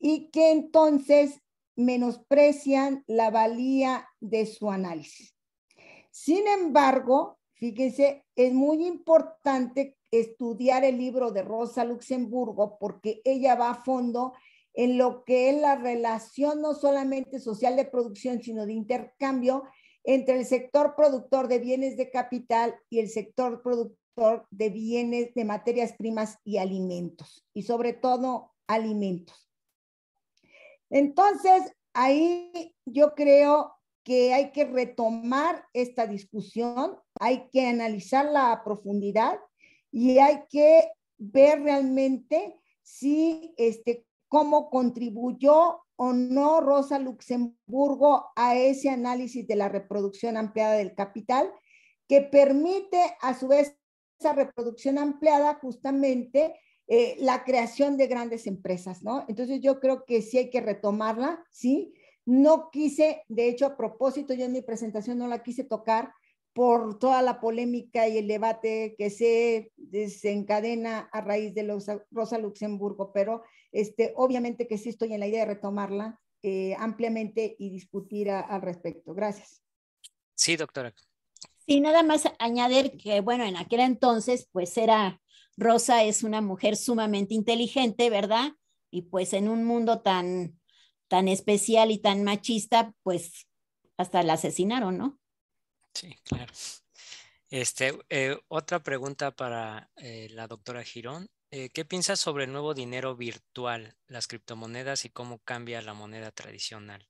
Y que entonces menosprecian la valía de su análisis. Sin embargo, fíjense, es muy importante estudiar el libro de Rosa Luxemburgo porque ella va a fondo en lo que es la relación no solamente social de producción, sino de intercambio entre el sector productor de bienes de capital y el sector productor de bienes de materias primas y alimentos, y sobre todo alimentos. Entonces, ahí yo creo que hay que retomar esta discusión, hay que analizarla a profundidad y hay que ver realmente si este, cómo contribuyó o no Rosa Luxemburgo a ese análisis de la reproducción ampliada del capital, que permite a su vez esa reproducción ampliada justamente eh, la creación de grandes empresas, ¿no? Entonces yo creo que sí hay que retomarla, ¿sí? No quise, de hecho a propósito, yo en mi presentación no la quise tocar por toda la polémica y el debate que se desencadena a raíz de Rosa Luxemburgo, pero este, obviamente que sí estoy en la idea de retomarla eh, ampliamente y discutir al respecto. Gracias. Sí, doctora. Sí, nada más añadir que, bueno, en aquel entonces, pues era, Rosa es una mujer sumamente inteligente, ¿verdad? Y pues en un mundo tan, tan especial y tan machista, pues hasta la asesinaron, ¿no? Sí, claro. Este, eh, otra pregunta para eh, la doctora Girón. Eh, ¿Qué piensas sobre el nuevo dinero virtual, las criptomonedas y cómo cambia la moneda tradicional?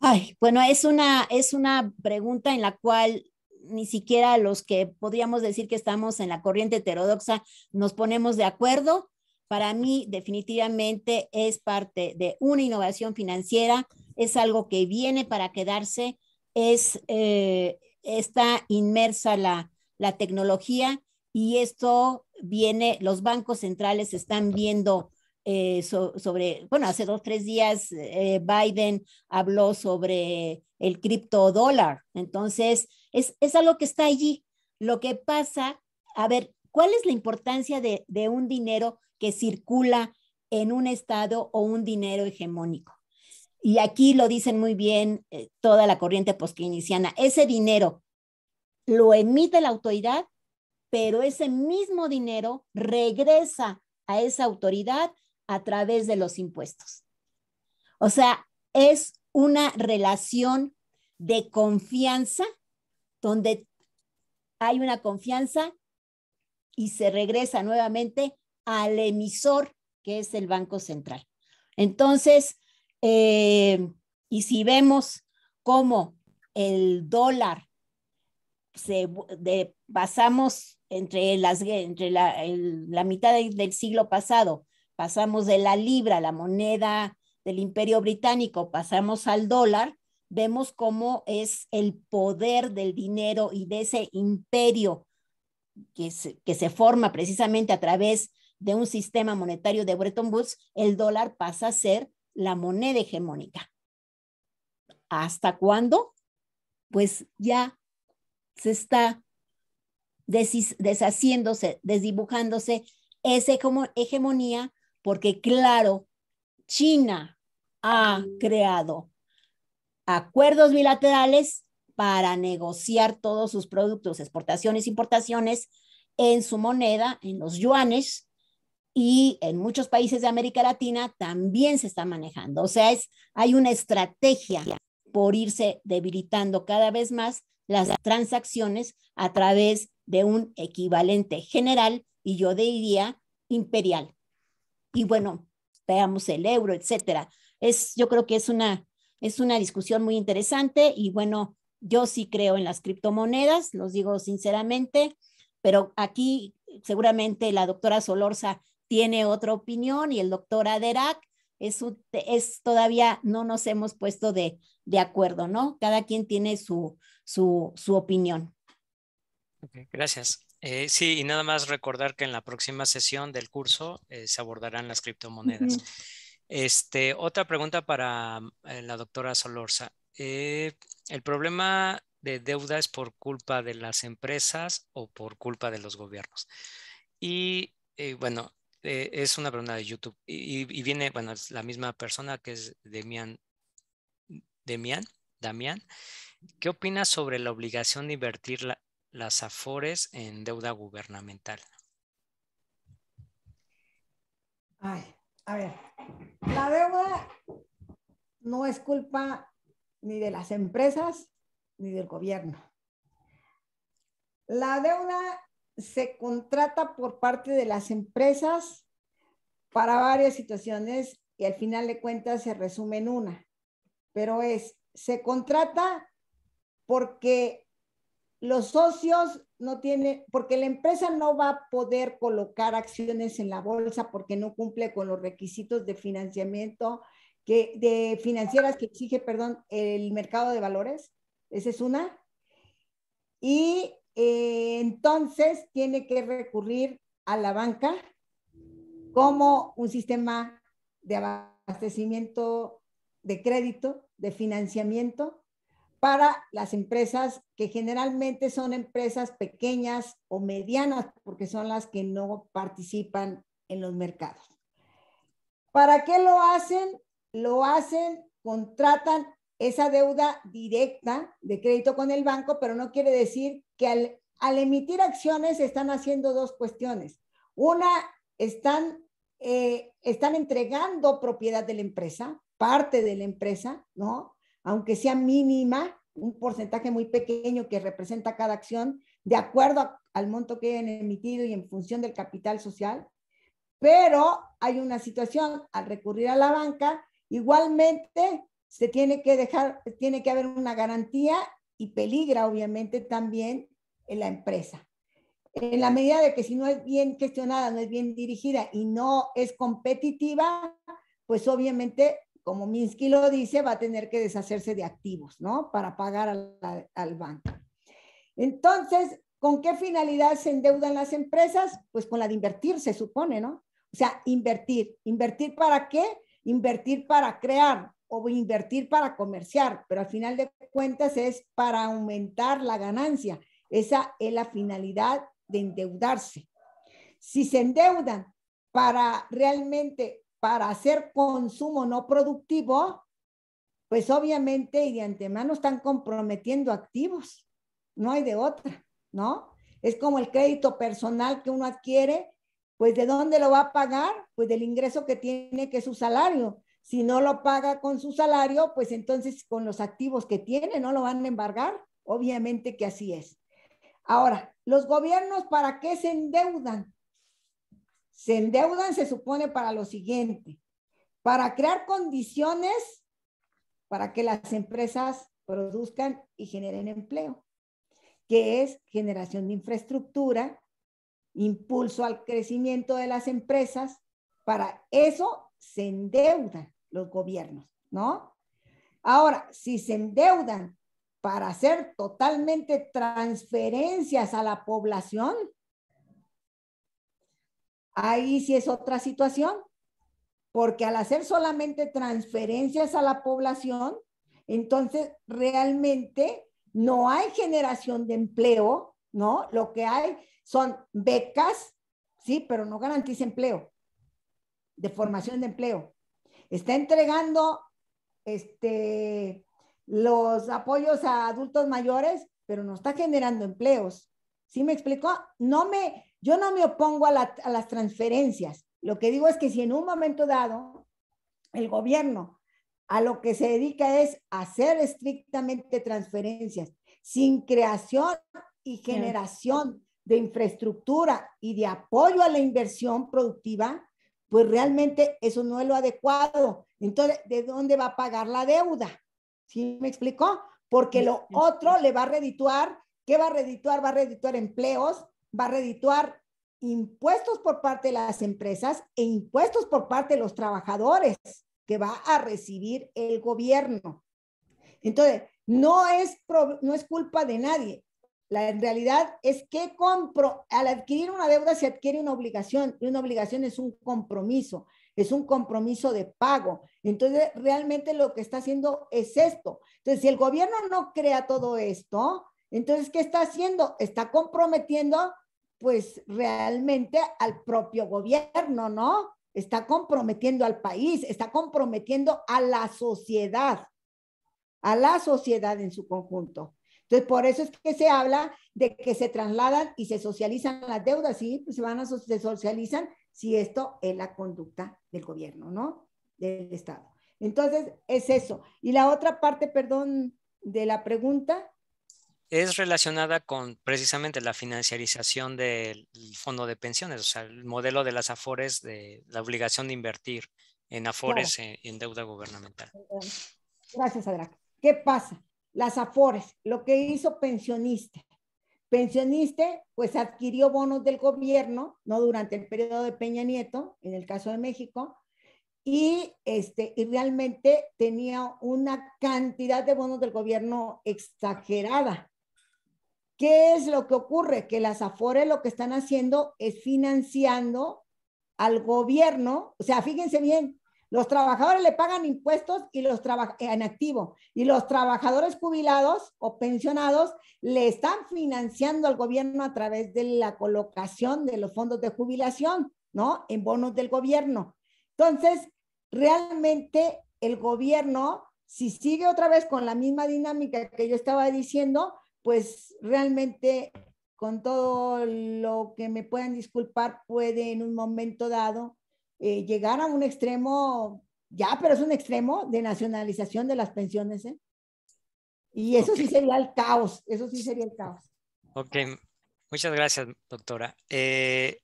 Ay, bueno, es una, es una pregunta en la cual ni siquiera los que podríamos decir que estamos en la corriente heterodoxa nos ponemos de acuerdo. Para mí, definitivamente es parte de una innovación financiera, es algo que viene para quedarse es, eh, está inmersa la, la tecnología y esto viene, los bancos centrales están viendo eh, sobre, bueno, hace dos, tres días eh, Biden habló sobre el criptodólar. Entonces, es, es, algo que está allí. Lo que pasa, a ver, ¿cuál es la importancia de, de un dinero que circula en un estado o un dinero hegemónico? y aquí lo dicen muy bien eh, toda la corriente posquinesiana, ese dinero lo emite la autoridad, pero ese mismo dinero regresa a esa autoridad a través de los impuestos. O sea, es una relación de confianza donde hay una confianza y se regresa nuevamente al emisor, que es el Banco Central. Entonces, eh, y si vemos cómo el dólar pasamos entre, las, entre la, mitad del siglo pasado, pasamos de la libra, la moneda del imperio británico, pasamos al dólar, vemos cómo es el poder del dinero y de ese imperio que que se forma precisamente a través de un sistema monetario de Bretton Woods, el dólar pasa a ser la moneda hegemónica. ¿Hasta cuándo? Pues ya se está deshaciéndose, desdibujándose esa hegemonía, porque claro, China ha creado acuerdos bilaterales para negociar todos sus productos, exportaciones, importaciones en su moneda, en los yuanes, y en muchos países de América Latina también se está manejando. O sea, es, hay una estrategia por irse debilitando cada vez más las transacciones a través de un equivalente general y yo diría imperial. Y bueno, veamos el euro, etcétera. Es, yo creo que es una, es una discusión muy interesante y bueno, yo sí creo en las criptomonedas, los digo sinceramente, pero aquí seguramente la doctora Solorza tiene otra opinión y el doctor Aderac es, es todavía no nos hemos puesto de, de acuerdo, ¿no? Cada quien tiene su, su, su opinión. gracias. Eh, sí, y nada más recordar que en la próxima sesión del curso eh, se abordarán las criptomonedas. este, otra pregunta para eh, la doctora Solorza. ¿El problema de deuda es por culpa de las empresas o por culpa de los gobiernos? Y bueno, eh, es una pregunta de YouTube y, viene, bueno, es la misma persona que es Demian, Demian, Damián. ¿Qué opinas sobre la obligación de invertir las AFORES en deuda gubernamental? Ay, a ver, la deuda no es culpa ni de las empresas ni del gobierno. La deuda se contrata por parte de las empresas para varias situaciones y al final de cuentas se resume en una, pero es, se contrata porque los socios no tienen, porque la empresa no va a poder colocar acciones en la bolsa porque no cumple con los requisitos de financiamiento, que, de financieras que exige, perdón, el mercado de valores. Esa es una. Y eh, entonces tiene que recurrir a la banca como un sistema de abastecimiento de crédito, de financiamiento para las empresas que generalmente son empresas pequeñas o medianas, porque son las que no participan en los mercados. ¿Para qué lo hacen? Lo hacen, contratan esa deuda directa de crédito con el banco, pero no quiere decir que al, emitir acciones están haciendo dos cuestiones. Una, están, eh, están entregando propiedad de la empresa, parte de la empresa, ¿no? Aunque sea mínima, un porcentaje muy pequeño que representa cada acción, de acuerdo al monto que hayan emitido y en función del capital social. Pero hay una situación, al recurrir a la banca, igualmente se tiene que dejar, tiene que haber una garantía y peligra obviamente también en la empresa. En la medida de que si no es bien gestionada, no es bien dirigida y no es competitiva, pues obviamente, como Minsky lo dice, va a tener que deshacerse de activos, ¿no? Para pagar al, al banco. Entonces, ¿Con qué finalidad se endeudan las empresas? Pues con la de invertir, se supone, ¿no? O sea, invertir. ¿Invertir para qué? Invertir para crear, o invertir para comerciar, pero al final de cuentas es para aumentar la ganancia. Esa es la finalidad de endeudarse. Si se endeudan para realmente, para hacer consumo no productivo, pues obviamente y de antemano están comprometiendo activos. No hay de otra, ¿no? Es como el crédito personal que uno adquiere, pues de dónde lo va a pagar, pues del ingreso que tiene, que es su salario. Si no lo paga con su salario, pues entonces con los activos que tiene no lo van a embargar. Obviamente que así es. Ahora, los gobiernos, ¿para qué se endeudan? Se endeudan, se supone, para lo siguiente, para crear condiciones para que las empresas produzcan y generen empleo, que es generación de infraestructura, impulso al crecimiento de las empresas. Para eso se endeudan los gobiernos, ¿no? Ahora, si se endeudan para hacer totalmente transferencias a la población, ahí sí es otra situación, porque al hacer solamente transferencias a la población, entonces realmente no hay generación de empleo, ¿no? Lo que hay son becas, sí, pero no garantiza empleo, de formación de empleo está entregando este, los apoyos a adultos mayores, pero no está generando empleos. ¿Sí me explicó? No me, yo no me opongo a, a las transferencias. Lo que digo es que si en un momento dado el gobierno a lo que se dedica es hacer estrictamente transferencias sin creación y generación de infraestructura y de apoyo a la inversión productiva, pues realmente eso no es lo adecuado. Entonces, ¿de dónde va a pagar la deuda? ¿Sí me explicó? Porque lo otro le va a redituar. ¿Qué va a redituar? Va a redituar empleos, va a redituar impuestos por parte de las empresas e impuestos por parte de los trabajadores que va a recibir el gobierno. Entonces, no es, no es culpa de nadie. La realidad es que al adquirir una deuda se adquiere una obligación y una obligación es un compromiso, es un compromiso de pago. Entonces, realmente lo que está haciendo es esto. Entonces, si el gobierno no crea todo esto, entonces, ¿qué está haciendo? Está comprometiendo, pues, realmente al propio gobierno, ¿no? Está comprometiendo al país, está comprometiendo a la sociedad, a la sociedad en su conjunto. Entonces, por eso es que se habla de que se trasladan y se socializan las deudas, ¿sí? Pues se, van a, se socializan si esto es la conducta del gobierno, ¿no? Del Estado. Entonces, es eso. Y la otra parte, perdón, de la pregunta. Es relacionada con precisamente la financiarización del fondo de pensiones, o sea, el modelo de las AFORES, de la obligación de invertir en AFORES, en, deuda gubernamental. Gracias, Adra. ¿Qué pasa? las afores, lo que hizo pensionista. Pensionista, pues adquirió bonos del gobierno, no durante el periodo de Peña Nieto, en el caso de México, y, este, y realmente tenía una cantidad de bonos del gobierno exagerada. ¿Qué es lo que ocurre? Que las afores lo que están haciendo es financiando al gobierno, o sea, fíjense bien, los trabajadores le pagan impuestos y los en activo y los trabajadores jubilados o pensionados le están financiando al gobierno a través de la colocación de los fondos de jubilación, ¿no? En bonos del gobierno. Entonces, realmente el gobierno, si sigue otra vez con la misma dinámica que yo estaba diciendo, pues realmente con todo lo que me puedan disculpar, puede en un momento dado eh, llegar a un extremo, ya, pero es un extremo de nacionalización de las pensiones. ¿eh? Y eso sí sería el caos, eso sí sería el caos. Ok, muchas gracias, doctora. Eh,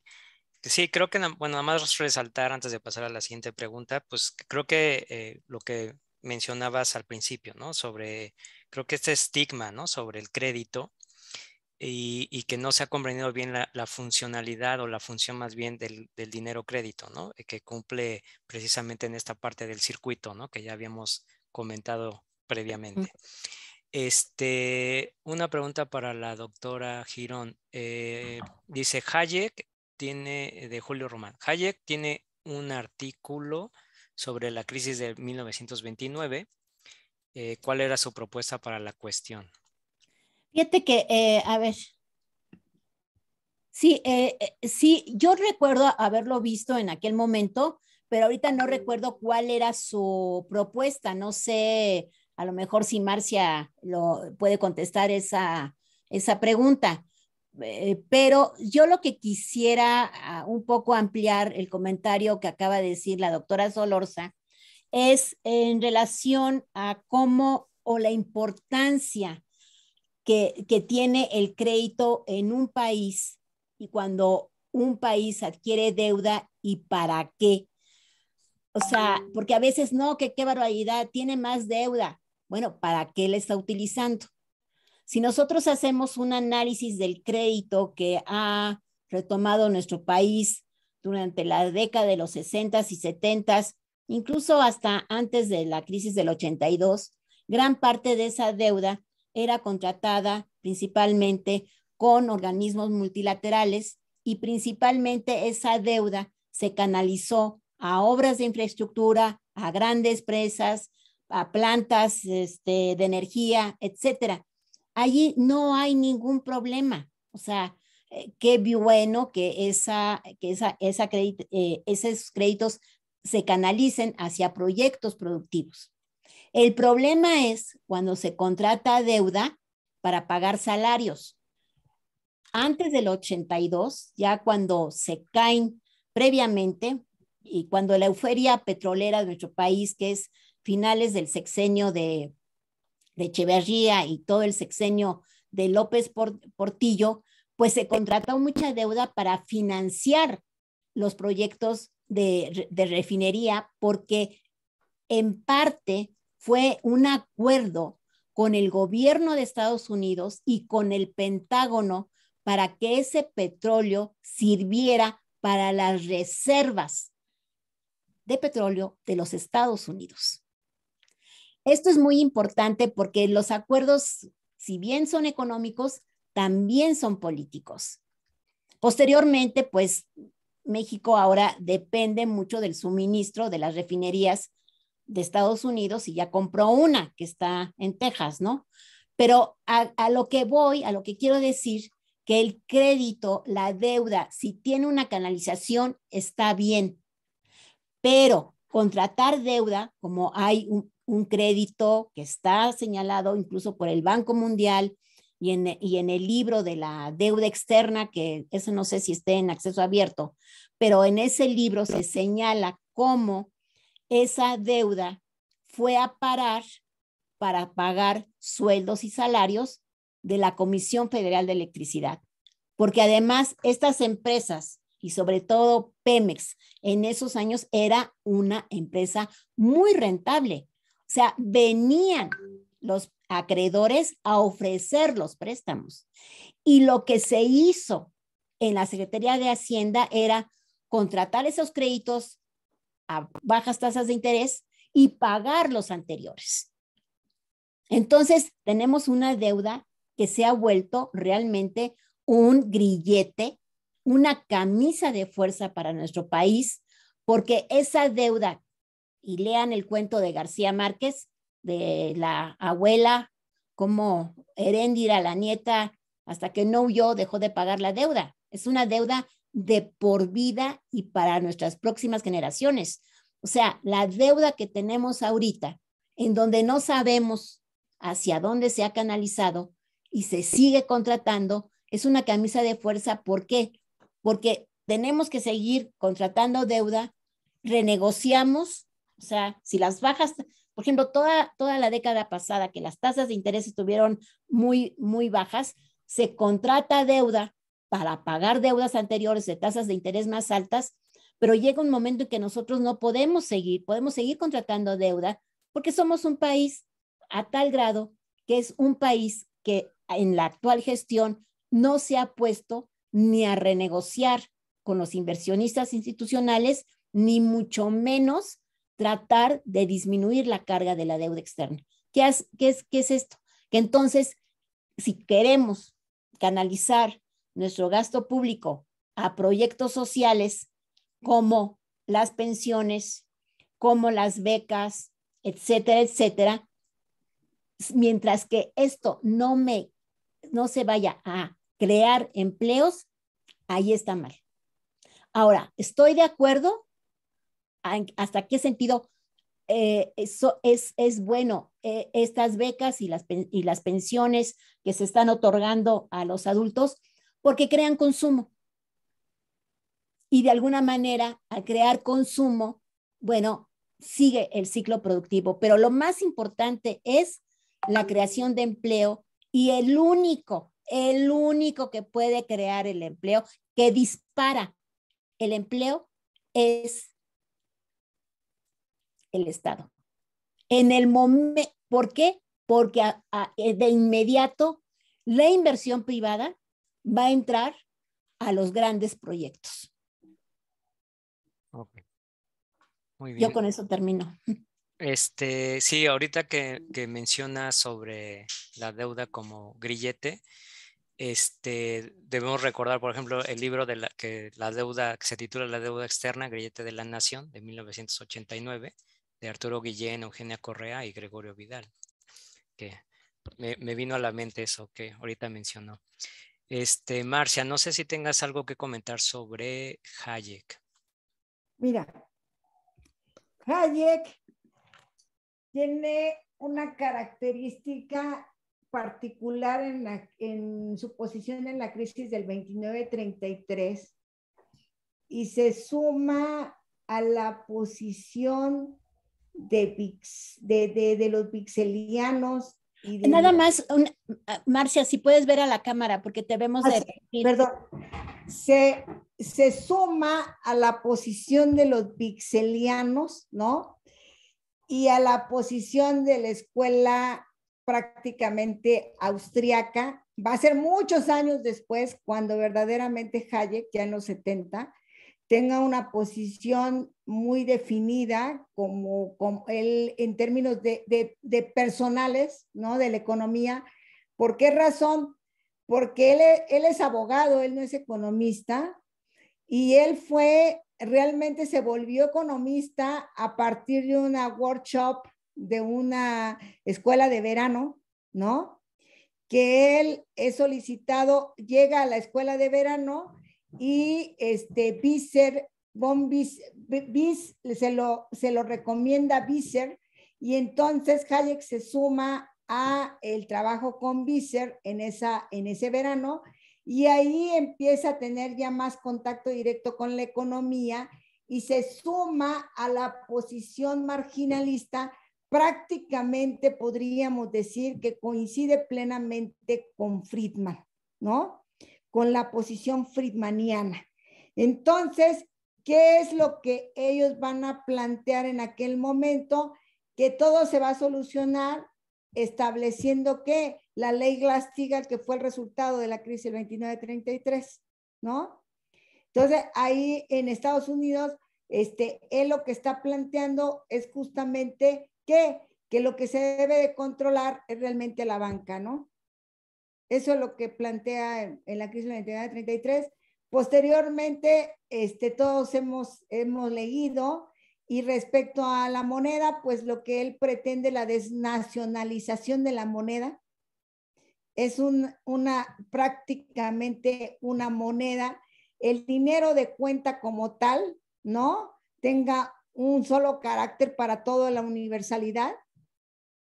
sí, creo que, bueno, nada más resaltar antes de pasar a la siguiente pregunta, pues creo que eh, lo que mencionabas al principio, ¿no? Sobre, creo que este estigma, ¿no? Sobre el crédito, y, que no se ha comprendido bien la, funcionalidad o la función más bien del, dinero crédito, ¿no? Eh, que cumple precisamente en esta parte del circuito, ¿no? Que ya habíamos comentado previamente. Este, una pregunta para la doctora Girón. Eh, dice, Hayek tiene, de Julio Román, Hayek tiene un artículo sobre la crisis de 1929. Eh, ¿Cuál era su propuesta para la cuestión? Fíjate que, eh, a ver, sí, eh, eh, sí, yo recuerdo haberlo visto en aquel momento, pero ahorita no recuerdo cuál era su propuesta. No sé, a lo mejor si Marcia lo puede contestar esa, esa pregunta. pero yo lo que quisiera ah, un poco ampliar el comentario que acaba de decir la doctora Solorza es en relación a cómo o la importancia que, tiene el crédito en un país y cuando un país adquiere deuda y para qué. O sea, mm. porque a veces no, que qué barbaridad, tiene más deuda. Bueno, ¿para qué le está utilizando? Si nosotros hacemos un análisis del crédito que ha retomado nuestro país durante la década de los 60 y 70, incluso hasta antes de la crisis del 82, gran parte de esa deuda era contratada principalmente con organismos multilaterales y principalmente esa deuda se canalizó a obras de infraestructura, a grandes presas, a plantas este, de energía, etcétera. Allí no hay ningún problema. O sea, eh, qué bueno que, esa, que eh, esos créditos se canalicen hacia proyectos productivos. El problema es cuando se contrata deuda para pagar salarios. Antes del 82, ya cuando se caen previamente y cuando la euforia petrolera de nuestro país, que es finales del sexenio de, Echeverría y todo el sexenio de López Portillo, pues se contrató mucha deuda para financiar los proyectos de refinería porque en parte fue un acuerdo con el gobierno de Estados Unidos y con el Pentágono para que ese petróleo sirviera para las reservas de petróleo de los Estados Unidos. Esto es muy importante porque los acuerdos, si bien son económicos, también son políticos. Posteriormente, pues México ahora depende mucho del suministro de las refinerías de Estados Unidos y ya compró una que está en Texas, ¿no? Pero a, lo que voy, a lo que quiero decir, que el crédito, la deuda, si tiene una canalización, está bien. Pero contratar deuda, como hay un, crédito que está señalado incluso por el Banco Mundial y en, y en, el libro de la deuda externa, que eso no sé si esté en acceso abierto, pero en ese libro se señala cómo esa deuda fue a parar para pagar sueldos y salarios de la Comisión Federal de Electricidad. Porque además estas empresas y sobre todo Pemex en esos años era una empresa muy rentable. O sea, venían los acreedores a ofrecer los préstamos. Y lo que se hizo en la Secretaría de Hacienda era contratar esos créditos, a bajas tasas de interés y pagar los anteriores. Entonces, tenemos una deuda que se ha vuelto realmente un grillete, una camisa de fuerza para nuestro país, porque esa deuda, y lean el cuento de García Márquez, de la abuela, como Heréndira, la nieta, hasta que no yo dejó de pagar la deuda. Es una deuda de por vida y para nuestras próximas generaciones. O sea, la deuda que tenemos ahorita, en donde no sabemos hacia dónde se ha canalizado y se sigue contratando, es una camisa de fuerza. ¿Por qué? Porque tenemos que seguir contratando deuda, renegociamos, o sea, si las bajas, por ejemplo, toda, toda la década pasada que las tasas de interés estuvieron muy, muy bajas, se contrata deuda para pagar deudas anteriores de tasas de interés más altas, pero llega un momento en que nosotros no podemos seguir, podemos seguir contratando deuda porque somos un país a tal grado que es un país que en la actual gestión no se ha puesto ni a renegociar con los inversionistas institucionales, ni mucho menos tratar de disminuir la carga de la deuda externa. ¿Qué es, es, qué es esto? Que entonces, si queremos canalizar nuestro gasto público a proyectos sociales como las pensiones, como las becas, etcétera, etcétera, mientras que esto no me no se vaya a crear empleos, ahí está mal. Ahora, estoy de acuerdo hasta qué sentido eh, eso es, bueno eh, estas becas y las, y las pensiones que se están otorgando a los adultos porque crean consumo. Y de alguna manera, al crear consumo, bueno, sigue el ciclo productivo, pero lo más importante es la creación de empleo y el único, el único que puede crear el empleo, que dispara el empleo, es el Estado. En el momento, ¿por qué? Porque de inmediato la inversión privada va a entrar a los grandes proyectos. Yo con eso termino. Este, sí, ahorita que, menciona sobre la deuda como grillete, este, debemos recordar, por ejemplo, el libro de la, que la deuda se titula La deuda externa, Grillete de la Nación, de 1989, de Arturo Guillén, Eugenia Correa y Gregorio Vidal, que me, me vino a la mente eso que ahorita mencionó. Este, Marcia, no sé si tengas algo que comentar sobre Hayek. Mira, Hayek tiene una característica particular en, su posición en la crisis del 29-33 y se suma a la posición de, de los pixelianos Nada más, ah, Marcia, si puedes ver a la cámara, porque te vemos ah, Perdón. Se, suma a la posición de los pixelianos, ¿no? Y a la posición de la escuela prácticamente austriaca. Va a ser muchos años después, cuando verdaderamente Hayek, ya en los 70, tenga una posición muy definida como, él en términos de, personales, ¿no? De la economía. ¿Por qué razón? Porque él, e, él es abogado, él no es economista y él fue, realmente se volvió economista a partir de una workshop de una escuela de verano, ¿no? Que él es solicitado, llega a la escuela de verano y este Biser, se, lo, recomienda Biser y entonces Hayek se suma a el trabajo con Biser en, en ese verano y ahí empieza a tener ya más contacto directo con la economía y se suma a la posición marginalista prácticamente podríamos decir que coincide plenamente con Friedman, ¿no? con la posición friedmaniana. Entonces, ¿qué es lo que ellos van a plantear en aquel momento? Que todo se va a solucionar estableciendo que la ley Glass-Steagall, que fue el resultado de la crisis del 29-33, ¿no? Entonces, ahí en Estados Unidos, este, él lo que está planteando es justamente que, que lo que se debe de controlar es realmente la banca, ¿no? Eso es lo que plantea en, la crisis de la identidad 33. Posteriormente, este, todos hemos, leído y respecto a la moneda, pues lo que él pretende, la desnacionalización de la moneda, es una prácticamente una moneda, el dinero de cuenta como tal, ¿no? Tenga un solo carácter para toda la universalidad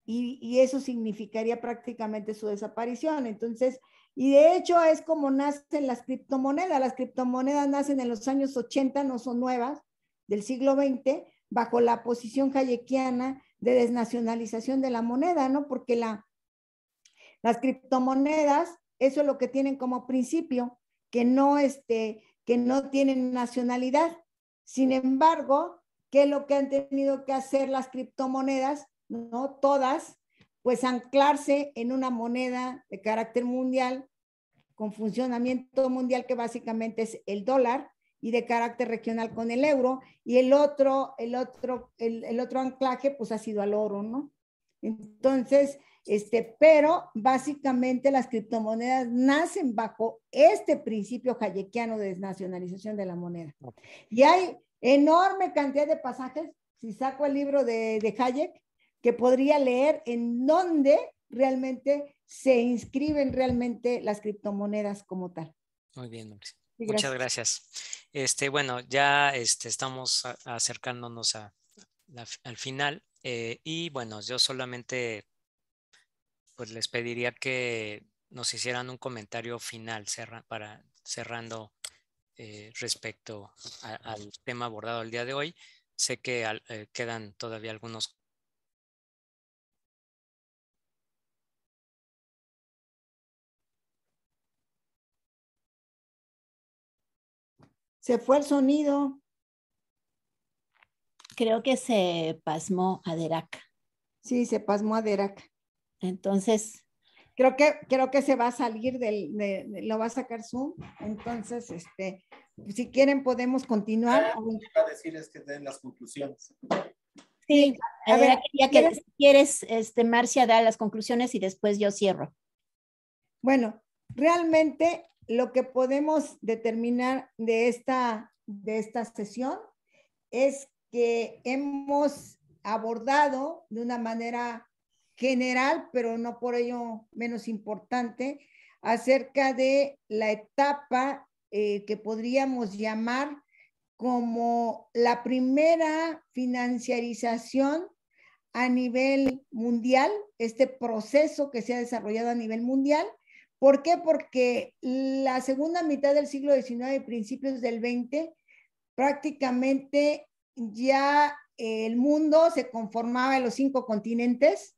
y, eso significaría prácticamente su desaparición. Entonces, y de hecho es como nacen las criptomonedas. Las criptomonedas nacen en los años 80, no son nuevas, del siglo XX, bajo la posición hayekiana de desnacionalización de la moneda, ¿no? Porque la, las criptomonedas, eso es lo que tienen como principio, que no, este, que no tienen nacionalidad. Sin embargo, ¿qué es lo que han tenido que hacer las criptomonedas? ¿no? Todas, pues anclarse en una moneda de carácter mundial con funcionamiento mundial que básicamente es el dólar y de carácter regional con el euro y el otro el otro el, otro anclaje pues ha sido al oro, ¿no? Entonces, este, pero básicamente las criptomonedas nacen bajo este principio hayekiano de desnacionalización de la moneda. Y hay enorme cantidad de pasajes, si saco el libro de, de Hayek, que podría leer en dónde realmente se inscriben realmente las criptomonedas como tal. Muy bien, Luis. Muchas gracias. Este, bueno, ya este, estamos acercándonos al final eh, y bueno, yo solamente pues les pediría que nos hicieran un comentario final para cerrando eh, respecto al tema abordado el día de hoy. Sé que eh, quedan todavía algunos Se fue el sonido. Creo que se pasmó a Derac. Sí, se pasmó a Derac. Entonces. Creo que, creo que se va a salir del, lo va a sacar Zoom. Entonces, este, si quieren podemos continuar. Ah, lo que iba a decir es que den las conclusiones. Sí, a, ver, ya que ¿quieres? quieres, este, Marcia, da las conclusiones y después yo cierro. Bueno, realmente lo que podemos determinar de esta, de esta sesión es que hemos abordado de una manera general, pero no por ello menos importante, acerca de la etapa eh, que podríamos llamar como la primera financiarización a nivel mundial, este proceso que se ha desarrollado a nivel mundial ¿Por qué? Porque la segunda mitad del siglo XIX y principios del XX, prácticamente ya el mundo se conformaba en los cinco continentes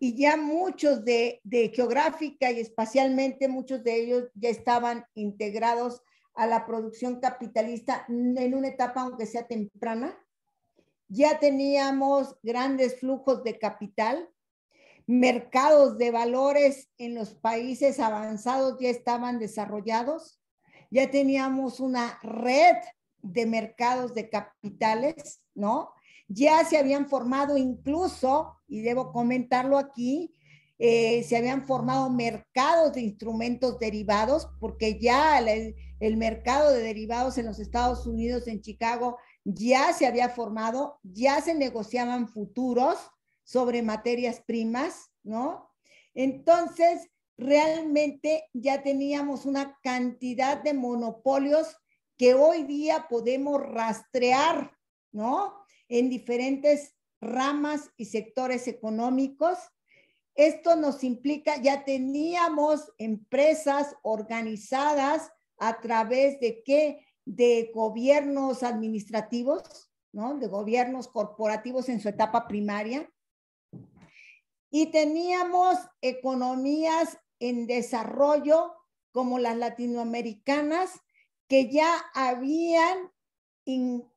y ya muchos de, geográfica y espacialmente, muchos de ellos ya estaban integrados a la producción capitalista en una etapa, aunque sea temprana. Ya teníamos grandes flujos de capital, mercados de valores en los países avanzados ya estaban desarrollados, ya teníamos una red de mercados de capitales, ¿no? Ya se habían formado incluso, y debo comentarlo aquí, eh, se habían formado mercados de instrumentos derivados, porque ya el, el mercado de derivados en los Estados Unidos, en Chicago, ya se había formado, ya se negociaban futuros, sobre materias primas, ¿no? Entonces, realmente ya teníamos una cantidad de monopolios que hoy día podemos rastrear, ¿no? En diferentes ramas y sectores económicos. Esto nos implica, ya teníamos empresas organizadas a través de qué? De gobiernos administrativos, ¿no? De gobiernos corporativos en su etapa primaria, y teníamos economías en desarrollo como las latinoamericanas que ya habían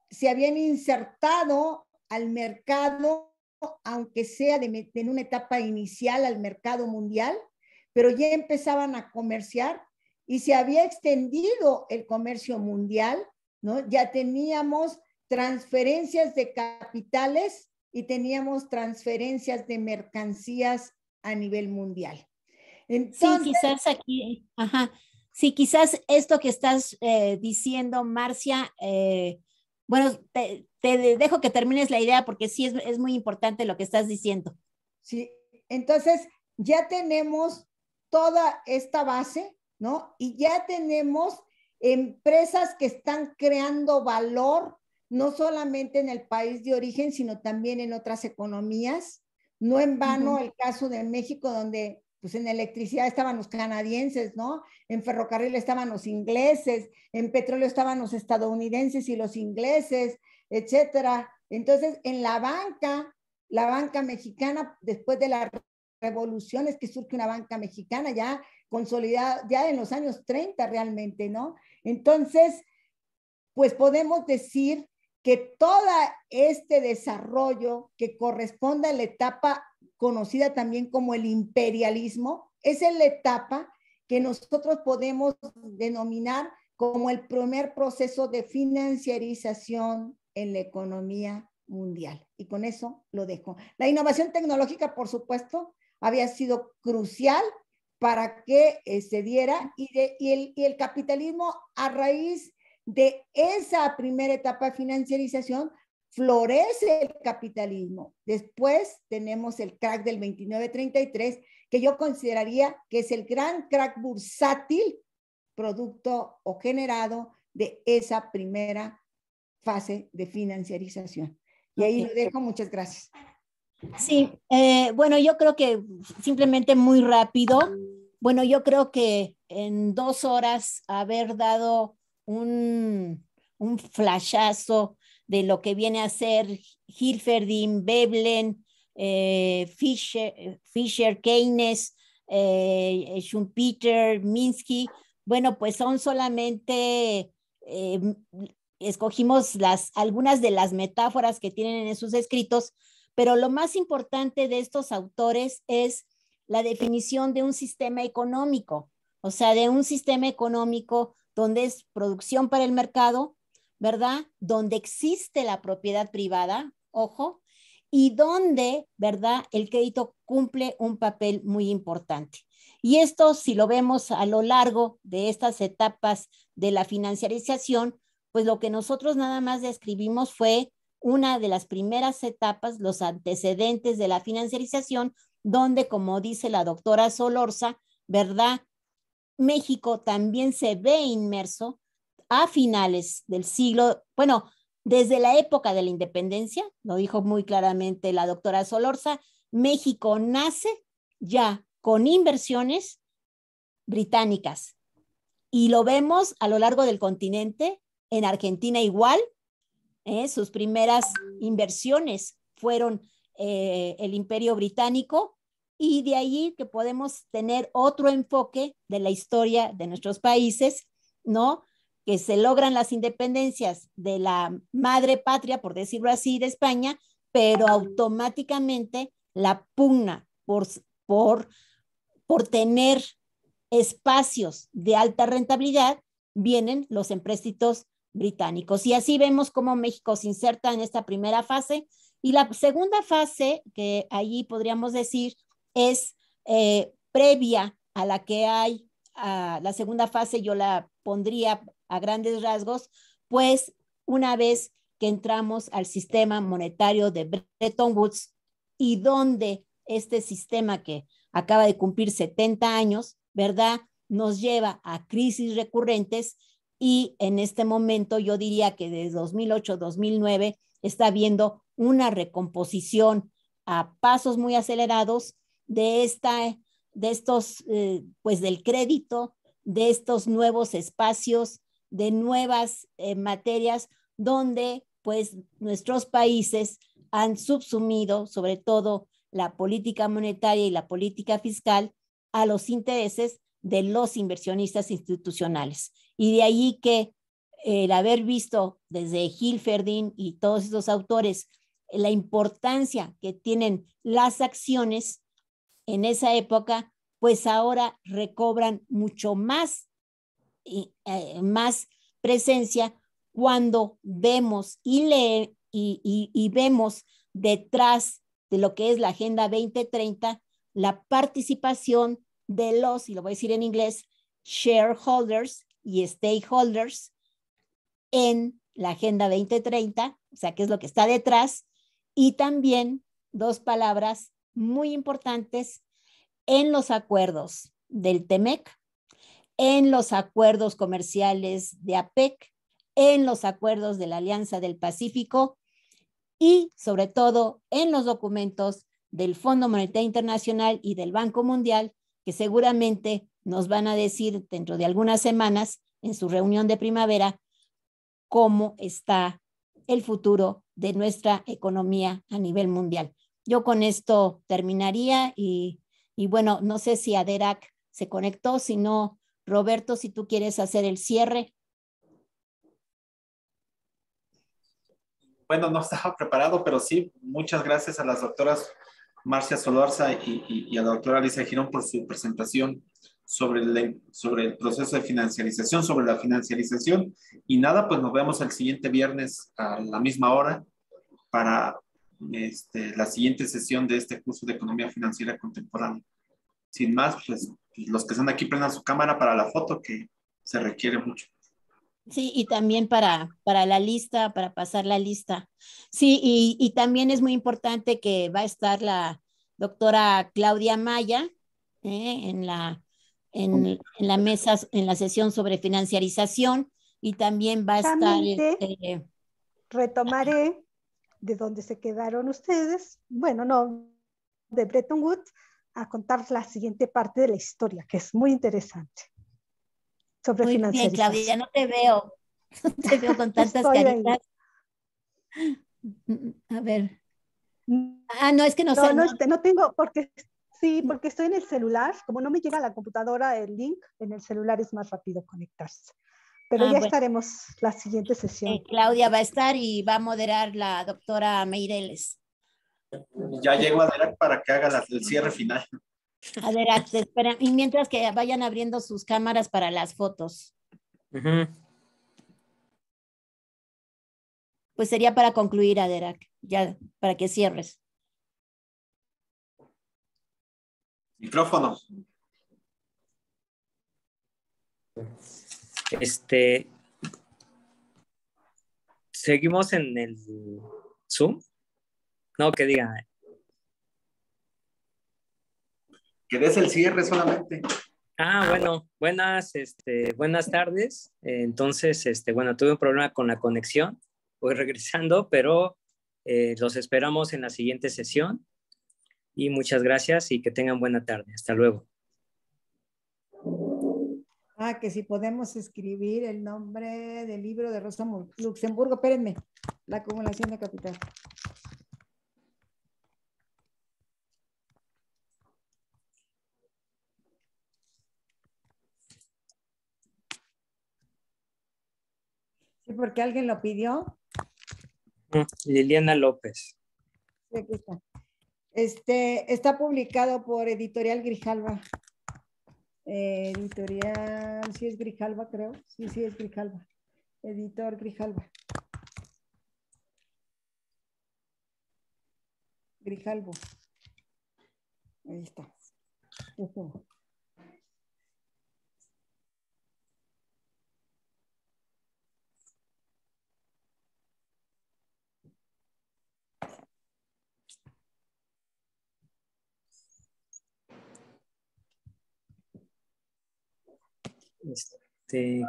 se habían insertado al mercado, aunque sea en una etapa inicial al mercado mundial, pero ya empezaban a comerciar y se había extendido el comercio mundial, ¿no? Ya teníamos transferencias de capitales y teníamos transferencias de mercancías a nivel mundial. sí, quizás aquí, ajá, sí, quizás esto que estás eh, diciendo, Marcia, eh, bueno, te, dejo que termines la idea porque sí es, es muy importante lo que estás diciendo. Sí, entonces ya tenemos toda esta base, ¿no? Y ya tenemos empresas que están creando valor no solamente en el país de origen, sino también en otras economías. No en vano el caso de México, donde pues en electricidad estaban los canadienses, ¿no? En ferrocarril estaban los ingleses, en petróleo estaban los estadounidenses y los ingleses, etcétera. Entonces, en la banca, la banca mexicana, después de la revolución es que surge una banca mexicana ya consolidada, ya en los años 30 realmente, ¿no? Entonces, pues podemos decir que todo este desarrollo que corresponde a la etapa conocida también como el imperialismo, es la etapa que nosotros podemos denominar como el primer proceso de financiarización en la economía mundial. Y con eso lo dejo. La innovación tecnológica, por supuesto, había sido crucial para que eh, se diera el, y el capitalismo a raíz de esa primera etapa de financiarización florece el capitalismo. Después tenemos el crack del 2933 que yo consideraría que es el gran crack bursátil producto o generado de esa primera fase de financiarización. Y ahí lo dejo. Muchas gracias. Sí, eh, bueno, yo creo que simplemente muy rápido. Bueno, yo creo que en dos horas haber dado un, un flashazo de lo que viene a ser Hilferdin, Veblen, eh, eh, Fisher, Keynes, eh, Schumpeter, Minsky. Bueno, pues son solamente, eh, escogimos las, algunas de las metáforas que tienen en sus escritos, pero lo más importante de estos autores es la definición de un sistema económico, o sea, de un sistema económico donde es producción para el mercado, ¿verdad? Donde existe la propiedad privada, ojo, y donde, ¿verdad? El crédito cumple un papel muy importante. Y esto, si lo vemos a lo largo de estas etapas de la financiarización, pues lo que nosotros nada más describimos fue una de las primeras etapas, los antecedentes de la financiarización, donde, como dice la doctora Solorza, ¿verdad? México también se ve inmerso a finales del siglo, bueno, desde la época de la independencia, lo dijo muy claramente la doctora Solorza, México nace ya con inversiones británicas. Y lo vemos a lo largo del continente, en Argentina igual, ¿eh? sus primeras inversiones fueron eh, el imperio británico y de ahí que podemos tener otro enfoque de la historia de nuestros países, ¿no? Que se logran las independencias de la madre patria, por decirlo así, de España, pero automáticamente la pugna por, por, por tener espacios de alta rentabilidad vienen los empréstitos británicos. Y así vemos cómo México se inserta en esta primera fase. Y la segunda fase, que allí podríamos decir, es eh, previa a la que hay, a la segunda fase yo la pondría a grandes rasgos, pues una vez que entramos al sistema monetario de Bretton Woods y donde este sistema que acaba de cumplir 70 años, ¿verdad? Nos lleva a crisis recurrentes y en este momento yo diría que desde 2008-2009 está habiendo una recomposición a pasos muy acelerados de, esta, de estos, eh, pues del crédito, de estos nuevos espacios, de nuevas eh, materias donde pues nuestros países han subsumido, sobre todo la política monetaria y la política fiscal, a los intereses de los inversionistas institucionales. Y de ahí que el haber visto desde Hilferdin y todos estos autores la importancia que tienen las acciones en esa época, pues ahora recobran mucho más, y, eh, más presencia cuando vemos y, lee, y, vemos detrás de lo que es la Agenda 2030 la participación de los, y lo voy a decir en inglés, shareholders y stakeholders en la Agenda 2030, o sea, que es lo que está detrás, y también dos palabras, muy importantes en los acuerdos del TEMEC, en los acuerdos comerciales de APEC, en los acuerdos de la Alianza del Pacífico y sobre todo en los documentos del Fondo Monetario Internacional y del Banco Mundial que seguramente nos van a decir dentro de algunas semanas en su reunión de primavera cómo está el futuro de nuestra economía a nivel mundial. Yo con esto terminaría y, bueno, no sé si Aderac se conectó, si no, Roberto, si tú quieres hacer el cierre. Bueno, no estaba preparado, pero sí, muchas gracias a las doctoras Marcia Solorza y, a la doctora Alicia Girón por su presentación sobre el, sobre el proceso de financiarización, sobre la financiarización. Y nada, pues nos vemos el siguiente viernes a la misma hora para este, la siguiente sesión de este curso de Economía Financiera Contemporánea. Sin más, pues, pues los que están aquí prendan su cámara para la foto que se requiere mucho. Sí, y también para, para la lista, para pasar la lista. Sí, y, y también es muy importante que va a estar la doctora Claudia Maya eh, en, la, en, la mesa, en la sesión sobre financiarización, y también va a estar... Eh, retomaré de dónde se quedaron ustedes, bueno, no, de Bretton Woods, a contar la siguiente parte de la historia, que es muy interesante. Sobre muy bien, Claudia, no te veo. No te veo con tantas caritas. A ver. Ah, no, es que no, sé. No, este, no tengo, porque sí, porque estoy en el celular. Como no me llega a la computadora el link, en el celular es más rápido conectarse. Pero ah, ya estaremos la siguiente sesión. Eh, Claudia va a estar y va a moderar la doctora Meireles. Ya llego a para que haga el cierre final. A espera. Y mientras que vayan abriendo sus cámaras para las fotos. Pues sería para concluir, Aderac, ya para que cierres. Micrófono. Este, ¿Seguimos en el Zoom? No, que diga. Que el cierre solamente. Ah, bueno, buenas, este, buenas tardes. Entonces, este, bueno, tuve un problema con la conexión. Voy regresando, pero eh, los esperamos en la siguiente sesión. Y muchas gracias y que tengan buena tarde. Hasta luego. Ah, que si podemos escribir el nombre del libro de Rosa Luxemburgo, espérenme, la acumulación de capital. Sí, porque alguien lo pidió. Mm, Liliana López. Sí, aquí está. Este, está publicado por Editorial Grijalva. Eh, editorial, si sí es Grijalva, creo. Sí, sí es Grijalva. Editor Grijalva. Grijalvo. Ahí está. let take